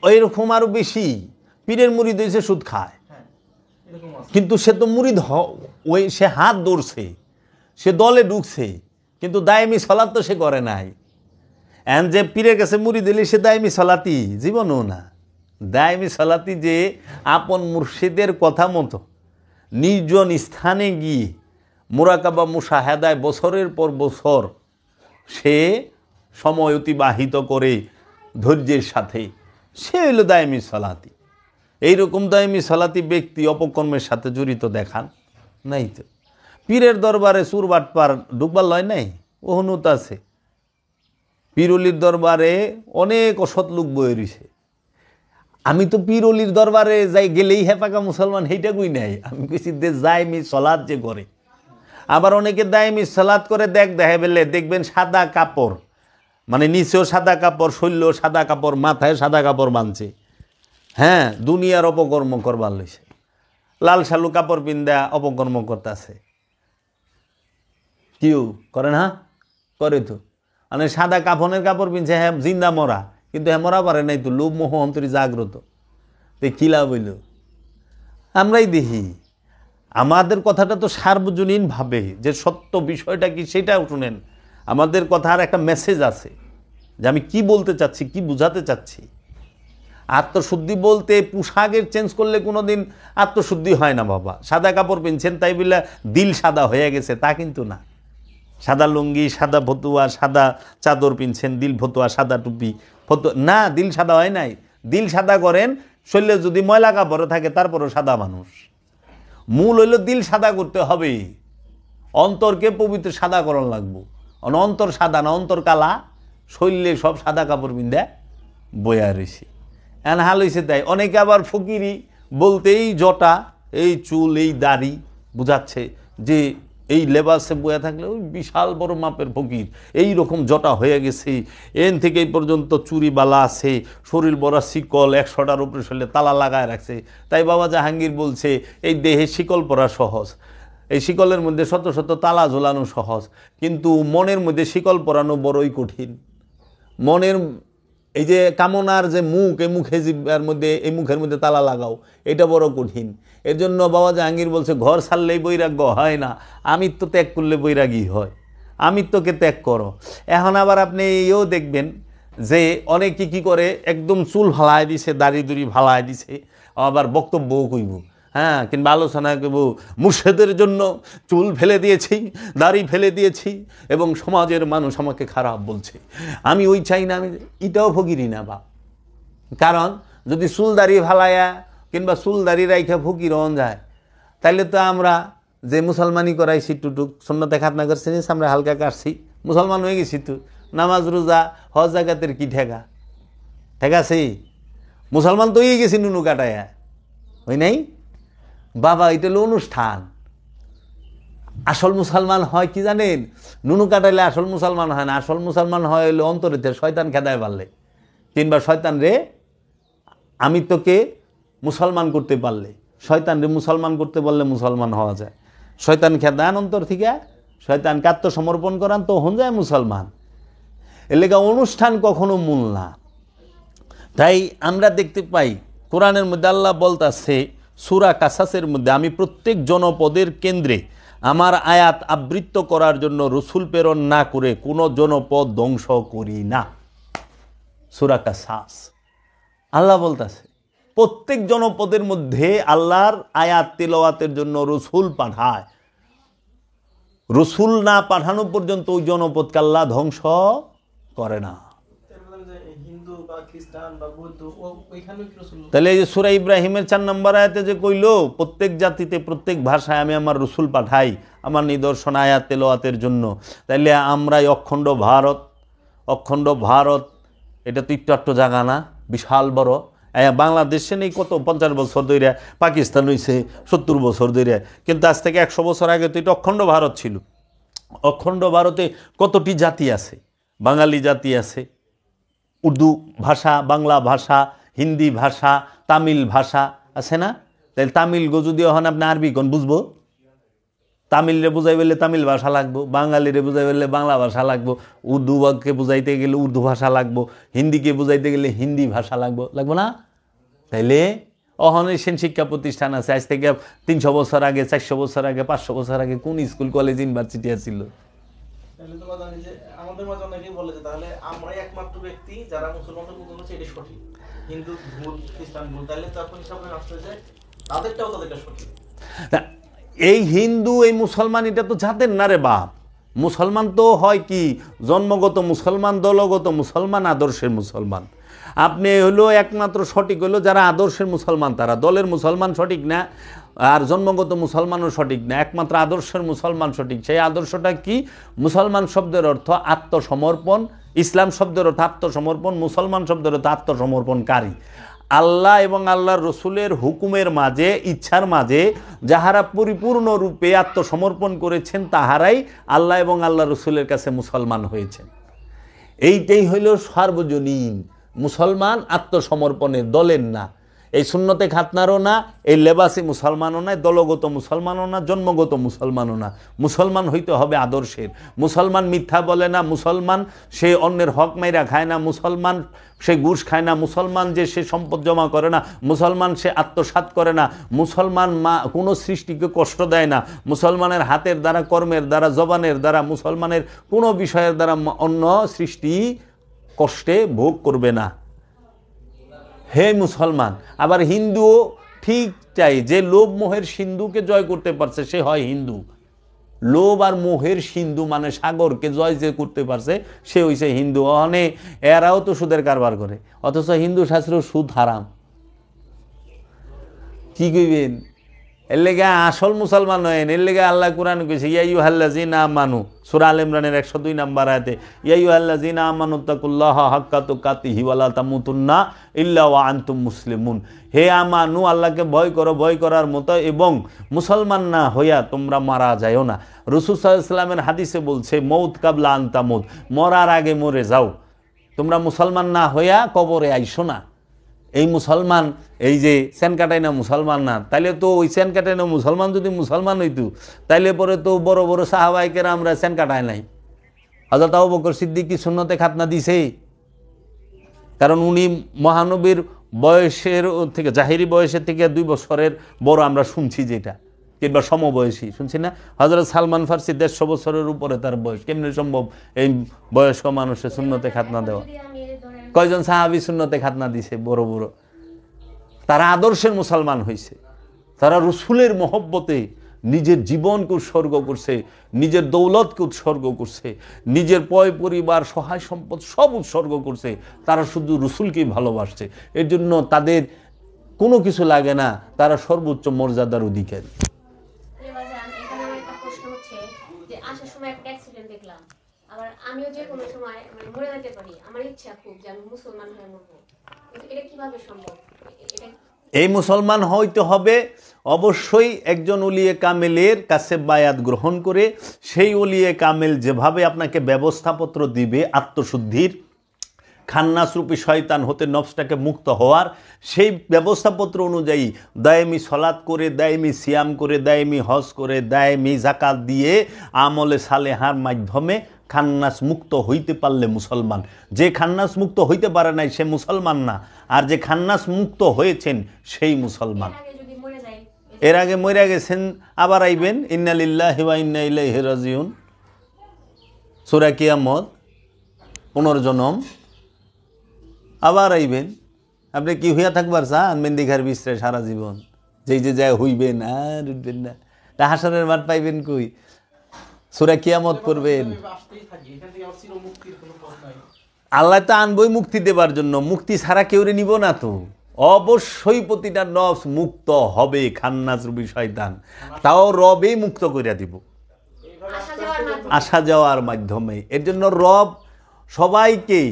ওইরকম আরও বেশি পীরের মুড়ি দিয়েছে সুদ খায় হ্যাঁ, কিন্তু সে তো ধর ওই সে হাত দৌড়ছে সে দলে ঢুকছে কিন্তু দায়মি সলাত তো সে করে নাই অ্যান যে পীরের কাছে মুড়ি দিলে সে দায়মি সলাতি জীবনও না দায়মি সলাতি যে আপন মুর্শিদের কথা মতো নির্জন স্থানে গিয়ে মোরাকাবা মুসাহেদায় বছরের পর বছর সে সময় অতিবাহিত করে ধৈর্যের সাথে সে হইল দায়মি সলাতি এইরকম দায়মি সলাতি ব্যক্তি অপকর্মের সাথে জড়িত দেখান নাই তো পীরের দরবারে সুর বাটপার ঢুকবার লয় নাই হনুত আছে পীরলির দরবারে অনেক অসৎ লোক বয়ে রয়েছে আমি তো পীরলির দরবারে যাই গেলেই হেপাকা মুসলমান সেইটা কই নাই আমি কইছি যে মি সলাদ যে করে আবার অনেকে দেয় মি সলাদ করে দেখ দেখে বেলে দেখবেন সাদা কাপড় মানে নিচেও সাদা কাপড় শৈল্য সাদা কাপড় মাথায় সাদা কাপড় বানছে হ্যাঁ দুনিয়ার অপকর্ম করবার লইছে লাল সালু কাপড় পিন্দা অপকর্ম করতেছে কিউ করে না করে তো মানে সাদা কাফনের কাপড় পিনছে হ্যাঁ জিন্দা মরা কিন্তু হ্যাঁ মরা পারে নাই তো লোভ মোহ অন্তরী জাগ্রত তো কিলা বইল আমরাই দেখি আমাদের কথাটা তো সার্বজনীনভাবে যে সত্য বিষয়টা কি সেটাও শুনেন আমাদের কথার একটা মেসেজ আছে যে আমি কি বলতে চাচ্ছি কি বুঝাতে চাচ্ছি আত্মশুদ্ধি বলতে পোশাকের চেঞ্জ করলে কোনো দিন আত্মশুদ্ধি হয় না বাবা সাদা কাপড় পিনছেন তাই বলে দিল সাদা হয়ে গেছে তা কিন্তু না সাদা লুঙ্গি সাদা ফতুয়া সাদা চাদর পিনছেন দিল ফতুয়া সাদা টুপি ফতুয়া না দিল সাদা হয় নাই দিল সাদা করেন শরীরে যদি ময়লা কাপড় থাকে তারপরও সাদা মানুষ মূল হইল দিল সাদা করতে হবে অন্তরকে পবিত্র সাদা করণ লাগবো অন্তর সাদা না অন্তর কালা শরীরে সব সাদা কাপড় পিন্ধে বয়া রয়েছে এন হাল হয়েছে তাই অনেকে আবার ফকিরি বলতেই জটা এই চুল এই দাড়ি বুঝাচ্ছে যে এই লেবাসে বয়ে থাকলে ওই বিশাল বড় মাপের ফকির এই রকম জটা হয়ে গেছে এন থেকে এই পর্যন্ত চুরি বালা আছে শরীর বড়া শিকল একশোটার উপরে শরীরে তালা লাগায় রাখছে তাই বাবা জাহাঙ্গীর বলছে এই দেহে শিকল পরা সহজ এই শিকলের মধ্যে শত শত তালা ঝোলানো সহজ কিন্তু মনের মধ্যে শিকল পরানো বড়ই কঠিন মনের এই যে কামনার যে মুখ এই মুখে জিভার মধ্যে এই মুখের মধ্যে তালা লাগাও এটা বড় কঠিন এর জন্য বাবা জাহাঙ্গীর বলছে ঘর সারলেই বৈরাগ্য হয় না আমি তো ত্যাগ করলে বৈরাগী হয় আমি তোকে ত্যাগ করো এখন আবার আপনি এও দেখবেন যে অনেকে কি করে একদম চুল ভালায় দিছে দাড়ি দুড়ি ভালায় দিছে আবার বক্তব্যও কইব হ্যাঁ কিংবা আলোচনা করব মুর্শেদের জন্য চুল ফেলে দিয়েছি দাড়ি ফেলে দিয়েছি এবং সমাজের মানুষ আমাকে খারাপ বলছে আমি ওই চাই না আমি এটাও ভগিরি না বা কারণ যদি চুল দাড়ি ভালায়া কিংবা দাড়ি রাইখা ফুকি রহন যায় তাইলে তো আমরা যে মুসলমানি করাইছি টুটুক দেখাত খাতনা করছি আমরা হালকা কাটছি মুসলমান হয়ে গেছি তু নামাজ রোজা হজ জাগাতের কি ঠেকা ঠেকাছি মুসলমান তো হয়ে গেছি নুনু কাটায়া হই নাই বাবা এটা হলো অনুষ্ঠান আসল মুসলমান হয় কি জানেন নুনু কাটাইলে আসল মুসলমান হয় না আসল মুসলমান হয় হলো অন্তরেতে শয়তান খেদায় পারলে কিংবা শয়তান রে আমি তোকে মুসলমান করতে পারলে শয়তানরে মুসলমান করতে পারলে মুসলমান হওয়া যায় শয়তান খেদান অন্তর থেকে শয়তানকে আত্মসমর্পণ করান তো হন যায় মুসলমান এলাকা অনুষ্ঠান কখনো মূল না তাই আমরা দেখতে পাই কোরআনের মধ্যে আল্লাহ বলতাছে সুরা কাসাসের মধ্যে আমি প্রত্যেক জনপদের কেন্দ্রে আমার আয়াত আবৃত্ত করার জন্য রসুল প্রেরণ না করে কোনো জনপদ ধ্বংস করি না সুরা কাসাস আল্লাহ বলতাছে প্রত্যেক জনপদের মধ্যে আল্লাহর আয়াত তেলাওয়াতের জন্য রসুল পাঠায় রসুল না পাঠানো পর্যন্ত ওই জনপদকে আল্লাহ ধ্বংস করে না তাহলে এই যে সুরা ইব্রাহিমের চার নম্বর আয়াতে যে কইল প্রত্যেক জাতিতে প্রত্যেক ভাষায় আমি আমার রসুল পাঠাই আমার নিদর্শন আয়াত তেলোয়াতের জন্য তাইলে আমরাই অখণ্ড ভারত অখণ্ড ভারত এটা তো একটু একটু জায়গা না বিশাল বড় বাংলাদেশে নেই কত পঞ্চাশ বছর ধরে পাকিস্তান হয়েছে সত্তর বছর ধরে কিন্তু আজ থেকে একশো বছর আগে তো এটা অখণ্ড ভারত ছিল অখণ্ড ভারতে কতটি জাতি আছে বাঙালি জাতি আছে উর্দু ভাষা বাংলা ভাষা হিন্দি ভাষা তামিল ভাষা আছে না তাহলে তামিল গো যদি হন আপনি আরবি কোন বুঝবো তামিলরে বোঝাই বললে তামিল ভাষা লাগবো বাঙালিরে বোঝাই বললে বাংলা ভাষা লাগবো উর্দুকে বোঝাইতে গেলে উর্দু ভাষা লাগবো হিন্দিকে বোঝাইতে গেলে হিন্দি ভাষা লাগবো লাগবো না তাইলে অহনেশন শিক্ষা প্রতিষ্ঠান আছে আজ থেকে তিনশো বছর আগে চারশো বছর আগে পাঁচশো বছর আগে কোন স্কুল কলেজ ইউনিভার্সিটি আছিল এই হিন্দু এই মুসলমান এটা তো যাদের না রে বাপ মুসলমান তো হয় কি জন্মগত মুসলমান দলগত মুসলমান আদর্শের মুসলমান আপনি হলো একমাত্র সঠিক হলো যারা আদর্শের মুসলমান তারা দলের মুসলমান সঠিক না আর জন্মগত মুসলমানও সঠিক না একমাত্র আদর্শের মুসলমান সঠিক সেই আদর্শটা কি মুসলমান শব্দের অর্থ আত্মসমর্পণ ইসলাম শব্দের অর্থ আত্মসমর্পণ মুসলমান শব্দের অর্থ আত্মসমর্পণকারী আল্লাহ এবং আল্লাহর রসুলের হুকুমের মাঝে ইচ্ছার মাঝে যাহারা পরিপূর্ণরূপে আত্মসমর্পণ করেছেন তাহারাই আল্লাহ এবং আল্লাহ রসুলের কাছে মুসলমান হয়েছেন এইটাই হইল সার্বজনীন মুসলমান আত্মসমর্পণের দলের না এই সুন্নতে খাতনারও না এই লেবাসি মুসলমানও নয় দলগত মুসলমানও না জন্মগত মুসলমানও না মুসলমান হইতে হবে আদর্শের মুসলমান মিথ্যা বলে না মুসলমান সে অন্যের হক মাইরা খায় না মুসলমান সে ঘুষ খায় না মুসলমান যে সে সম্পদ জমা করে না মুসলমান সে আত্মসাত করে না মুসলমান মা কোনো সৃষ্টিকে কষ্ট দেয় না মুসলমানের হাতের দ্বারা কর্মের দ্বারা জবানের দ্বারা মুসলমানের কোনো বিষয়ের দ্বারা অন্য সৃষ্টি কষ্টে ভোগ করবে না হে মুসলমান আবার হিন্দুও ঠিক চাই যে লোভ মোহের সিন্ধুকে জয় করতে পারছে সে হয় হিন্দু লোভ আর মোহের সিন্ধু মানে সাগরকে জয় যে করতে পারছে সে হইছে হিন্দু অনে এরাও তো সুদের কারবার করে অথচ হিন্দু শাস্ত্র সুদ হারাম কি কইবেন এর লেগে আসল মুসলমান হয়েন এর লেগে আল্লাহ কোরআন কইছে ইয়াইউ আল্লাহ না মানু সুরা আল ইমরানের একশো দুই নাম্বার আয়তে ইয়াইউ হাল্লাজি না মানু তাকুল্লাহ হাক্কাতু কাতি হিওয়ালা তামুতুন্না ইল্লা ওয়া আন্তুম মুসলিমুন হে আমানু আল্লাহকে ভয় করো ভয় করার মতো এবং মুসলমান না হইয়া তোমরা মারা যায়ও না রসুল ইসলামের হাদিসে বলছে মৌত কাবলা আন্তামুত মরার আগে মরে যাও তোমরা মুসলমান না হইয়া কবরে আইসো না এই মুসলমান এই যে সেন কাটাই না মুসলমান না তাইলে তো ওই সেন কাটাই না মুসলমান যদি মুসলমান হইতো তাইলে পরে তো বড় বড় সাহাবাইকের আমরা সেন কাটাই নাই হজরত আবু বকর সিদ্দিকি শূন্যতে খাতনা দিছে কারণ উনি মহানবীর বয়সের থেকে জাহিরি বয়সের থেকে দুই বছরের বড় আমরা শুনছি যেটা কিংবা সমবয়সী শুনছি না হজরত সালমান ফার্সি দেড়শো বছরের উপরে তার বয়স কেমনি সম্ভব এই বয়স্ক মানুষের শূন্যতে খাতনা দেওয়া কয়জন সাহাবি শূন্যতে খাতনা দিছে বড় বড় তারা আদর্শের মুসলমান হয়েছে তারা রসুলের মহব্বতে নিজের জীবনকে উৎসর্গ করছে নিজের দৌলতকে উৎসর্গ করছে নিজের পয় পরিবার সহায় সম্পদ সব উৎসর্গ করছে তারা শুধু রসুলকেই ভালোবাসছে এর জন্য তাদের কোনো কিছু লাগে না তারা সর্বোচ্চ মর্যাদার অধিকারী আমিও যে কোনো সময় মানে মরে যেতে পারি আমার ইচ্ছা খুব যে আমি মুসলমান হয়ে মরবো এটা কিভাবে সম্ভব এই মুসলমান হইতে হবে অবশ্যই একজন উলিয়ে কামেলের কাছে বায়াত গ্রহণ করে সেই উলিয়ে কামেল যেভাবে আপনাকে ব্যবস্থাপত্র দিবে আত্মশুদ্ধির খান্নাসরূপী শয়তান হতে নফসটাকে মুক্ত হওয়ার সেই ব্যবস্থাপত্র অনুযায়ী দায়েমি সলাদ করে দায়েমি সিয়াম করে দায়েমি হজ করে দায়েমি জাকাত দিয়ে আমলে সালেহার মাধ্যমে খান্নাস মুক্ত হইতে পারলে মুসলমান যে খান্নাস মুক্ত হইতে পারে নাই সে মুসলমান না আর যে খান্নাস মুক্ত হয়েছেন সেই মুসলমান এর আগে মরে গেছেন আবার আইবেন ইন্নালিল্লাহ হিবা ইন্না ইল্লাহ সুরা কিয়ামত পুনর্জনম আবার আইবেন আপনি কি হইয়া থাকবার চান মেন্দিঘার বিশ্রে সারা জীবন যেই যে যায় হইবেন আর উঠবেন না তা হাসারের মাঠ পাইবেন কই সুরা কিয়ামত করবেন আল্লাহ তো আনবই মুক্তি দেবার জন্য মুক্তি ছাড়া কেউরে নিব না তো অবশ্যই প্রতিটা নফস মুক্ত হবে খান্নাস রুবি শয়তান তাও রবেই মুক্ত করিয়া দিব আসা যাওয়ার মাধ্যমে এর জন্য রব সবাইকেই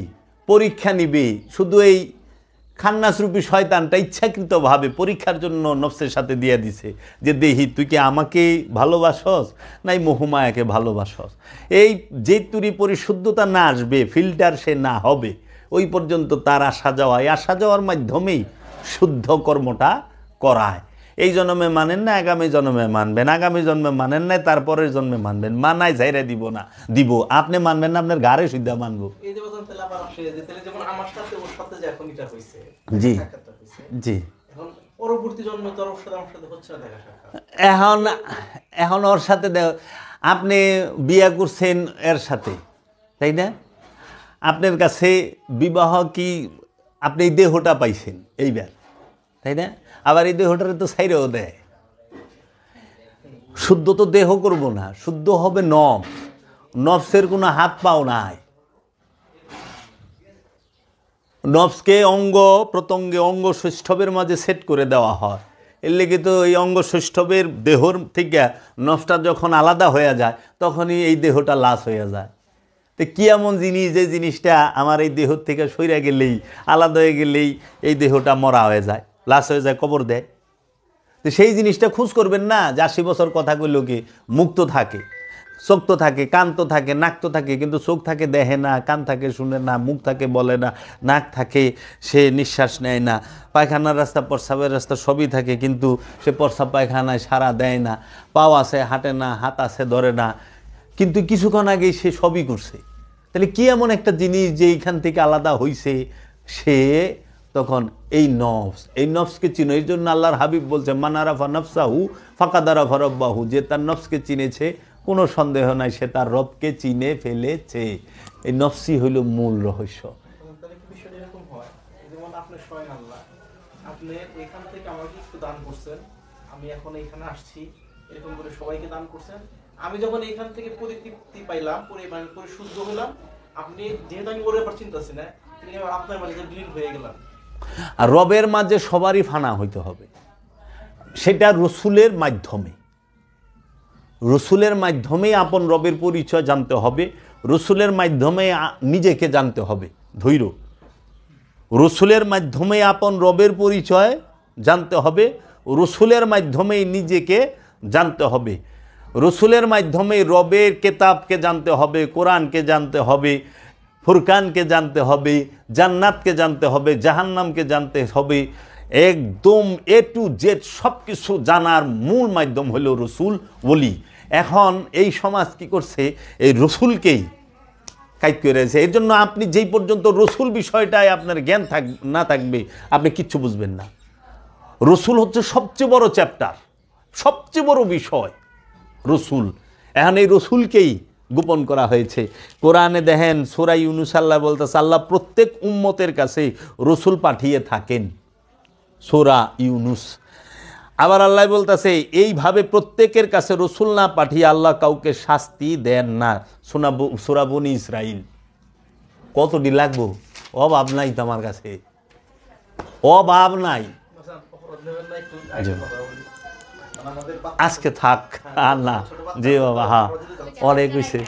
পরীক্ষা নিবে শুধু এই খান্নাসরূপী শয়তানটা ইচ্ছাকৃতভাবে পরীক্ষার জন্য নফসের সাথে দিয়ে দিছে যে দেহি তুই কি আমাকে ভালোবাসস নাই মোহমায়াকে ভালোবাসস এই যে তুরি পরিশুদ্ধতা না আসবে ফিল্টার সে না হবে ওই পর্যন্ত তার আসা যাওয়া এই আসা যাওয়ার মাধ্যমেই শুদ্ধ কর্মটা করায় এই জন্মে মানেন না আগামী জন্মে মানবেন আগামী জন্মে মানেন না তারপরের জন্মে মানবেন মানাই যাইরা দিব না দিব আপনি মানবেন না আপনার গাড়ে সিদ্ধা মানব জি জি এখন এখন ওর সাথে আপনি বিয়া করছেন এর সাথে তাই না আপনার কাছে বিবাহ কি আপনি দেহটা পাইছেন এইবার তাই না আবার এই দেহটার তো সাইরেও দেয় শুদ্ধ তো দেহ করব না শুদ্ধ হবে নফ নফসের কোনো হাত পাও নাই নফসকে অঙ্গ প্রত্যঙ্গে অঙ্গ সৈষ্ঠবের মাঝে সেট করে দেওয়া হয় এর লেগে তো এই অঙ্গ সৈষ্ঠবের দেহর থেকে নফসটা যখন আলাদা হয়ে যায় তখনই এই দেহটা লাশ হয়ে যায় তো কী এমন জিনিস যে জিনিসটা আমার এই দেহর থেকে সইরা গেলেই আলাদা হয়ে গেলেই এই দেহটা মরা হয়ে যায় লাশ হয়ে যায় কবর দেয় তো সেই জিনিসটা খুঁজ করবেন না যে আশি বছর কইল কি মুক্ত থাকে চোখ তো থাকে কান তো থাকে নাক তো থাকে কিন্তু চোখ থাকে দেহে না কান থাকে শুনে না মুখ থাকে বলে না নাক থাকে সে নিঃশ্বাস নেয় না পায়খানার রাস্তা প্রস্রাবের রাস্তা সবই থাকে কিন্তু সে প্রস্রাব পায়খানায় সারা দেয় না পাও আছে হাঁটে না হাত আছে ধরে না কিন্তু কিছুক্ষণ আগেই সে সবই করছে তাহলে কি এমন একটা জিনিস যে এইখান থেকে আলাদা হইছে সে তখন এই নফস এই নফসকে চিনো এই জন্য আল্লাহর হাবিব বলছে মানারাফা নফসাহু ফাঁকাদারাফা রব্বাহু যে তার নফসকে চিনেছে কোনো সন্দেহ নাই সে তার রবকে চিনে ফেলেছে এই নফসি হইল মূল রহস্য আপনি যখন এখান থেকে পরিতৃপ্তি পাইলাম পরিশুদ্ধ হলাম আপনি যেহেতু আমি ওর ব্যাপার চিন্তা না আপনার মানে বিলীন হয়ে গেলাম আর রবের মাঝে সবারই ফানা হইতে হবে সেটা রসুলের মাধ্যমে রসুলের মাধ্যমে আপন রবের পরিচয় জানতে হবে রসুলের মাধ্যমে নিজেকে জানতে হবে ধৈর্য রসুলের মাধ্যমে আপন রবের পরিচয় জানতে হবে রসুলের মাধ্যমেই নিজেকে জানতে হবে রসুলের মাধ্যমে রবের কেতাবকে জানতে হবে কোরআনকে জানতে হবে ফুরকানকে জানতে হবে জান্নাতকে জানতে হবে জাহান্নামকে জানতে হবে একদম এ টু জেড সব কিছু জানার মূল মাধ্যম হলো রসুল ওলি এখন এই সমাজ কি করছে এই রসুলকেই কাইত করে রয়েছে এর জন্য আপনি যেই পর্যন্ত রসুল বিষয়টায় আপনার জ্ঞান থাক না থাকবে আপনি কিচ্ছু বুঝবেন না রসুল হচ্ছে সবচেয়ে বড় চ্যাপ্টার সবচেয়ে বড় বিষয় রসুল এখন এই রসুলকেই গোপন করা হয়েছে কোরআনে দেখেন সোরাই ইউনুসাল্লাহ বলতে আল্লাহ প্রত্যেক উম্মতের কাছে রসুল পাঠিয়ে থাকেন সোরা ইউনুস আবার আল্লাহ বলতেছে এইভাবে প্রত্যেকের কাছে রসুল না পাঠিয়ে আল্লাহ কাউকে শাস্তি দেন না সোনাব সোরাবনি ইসরাইল কতটি লাগবো অভাব নাই তোমার কাছে অভাব নাই আজকে থাক আর না জি বাবা হ্যাঁ অনেক হয়েছে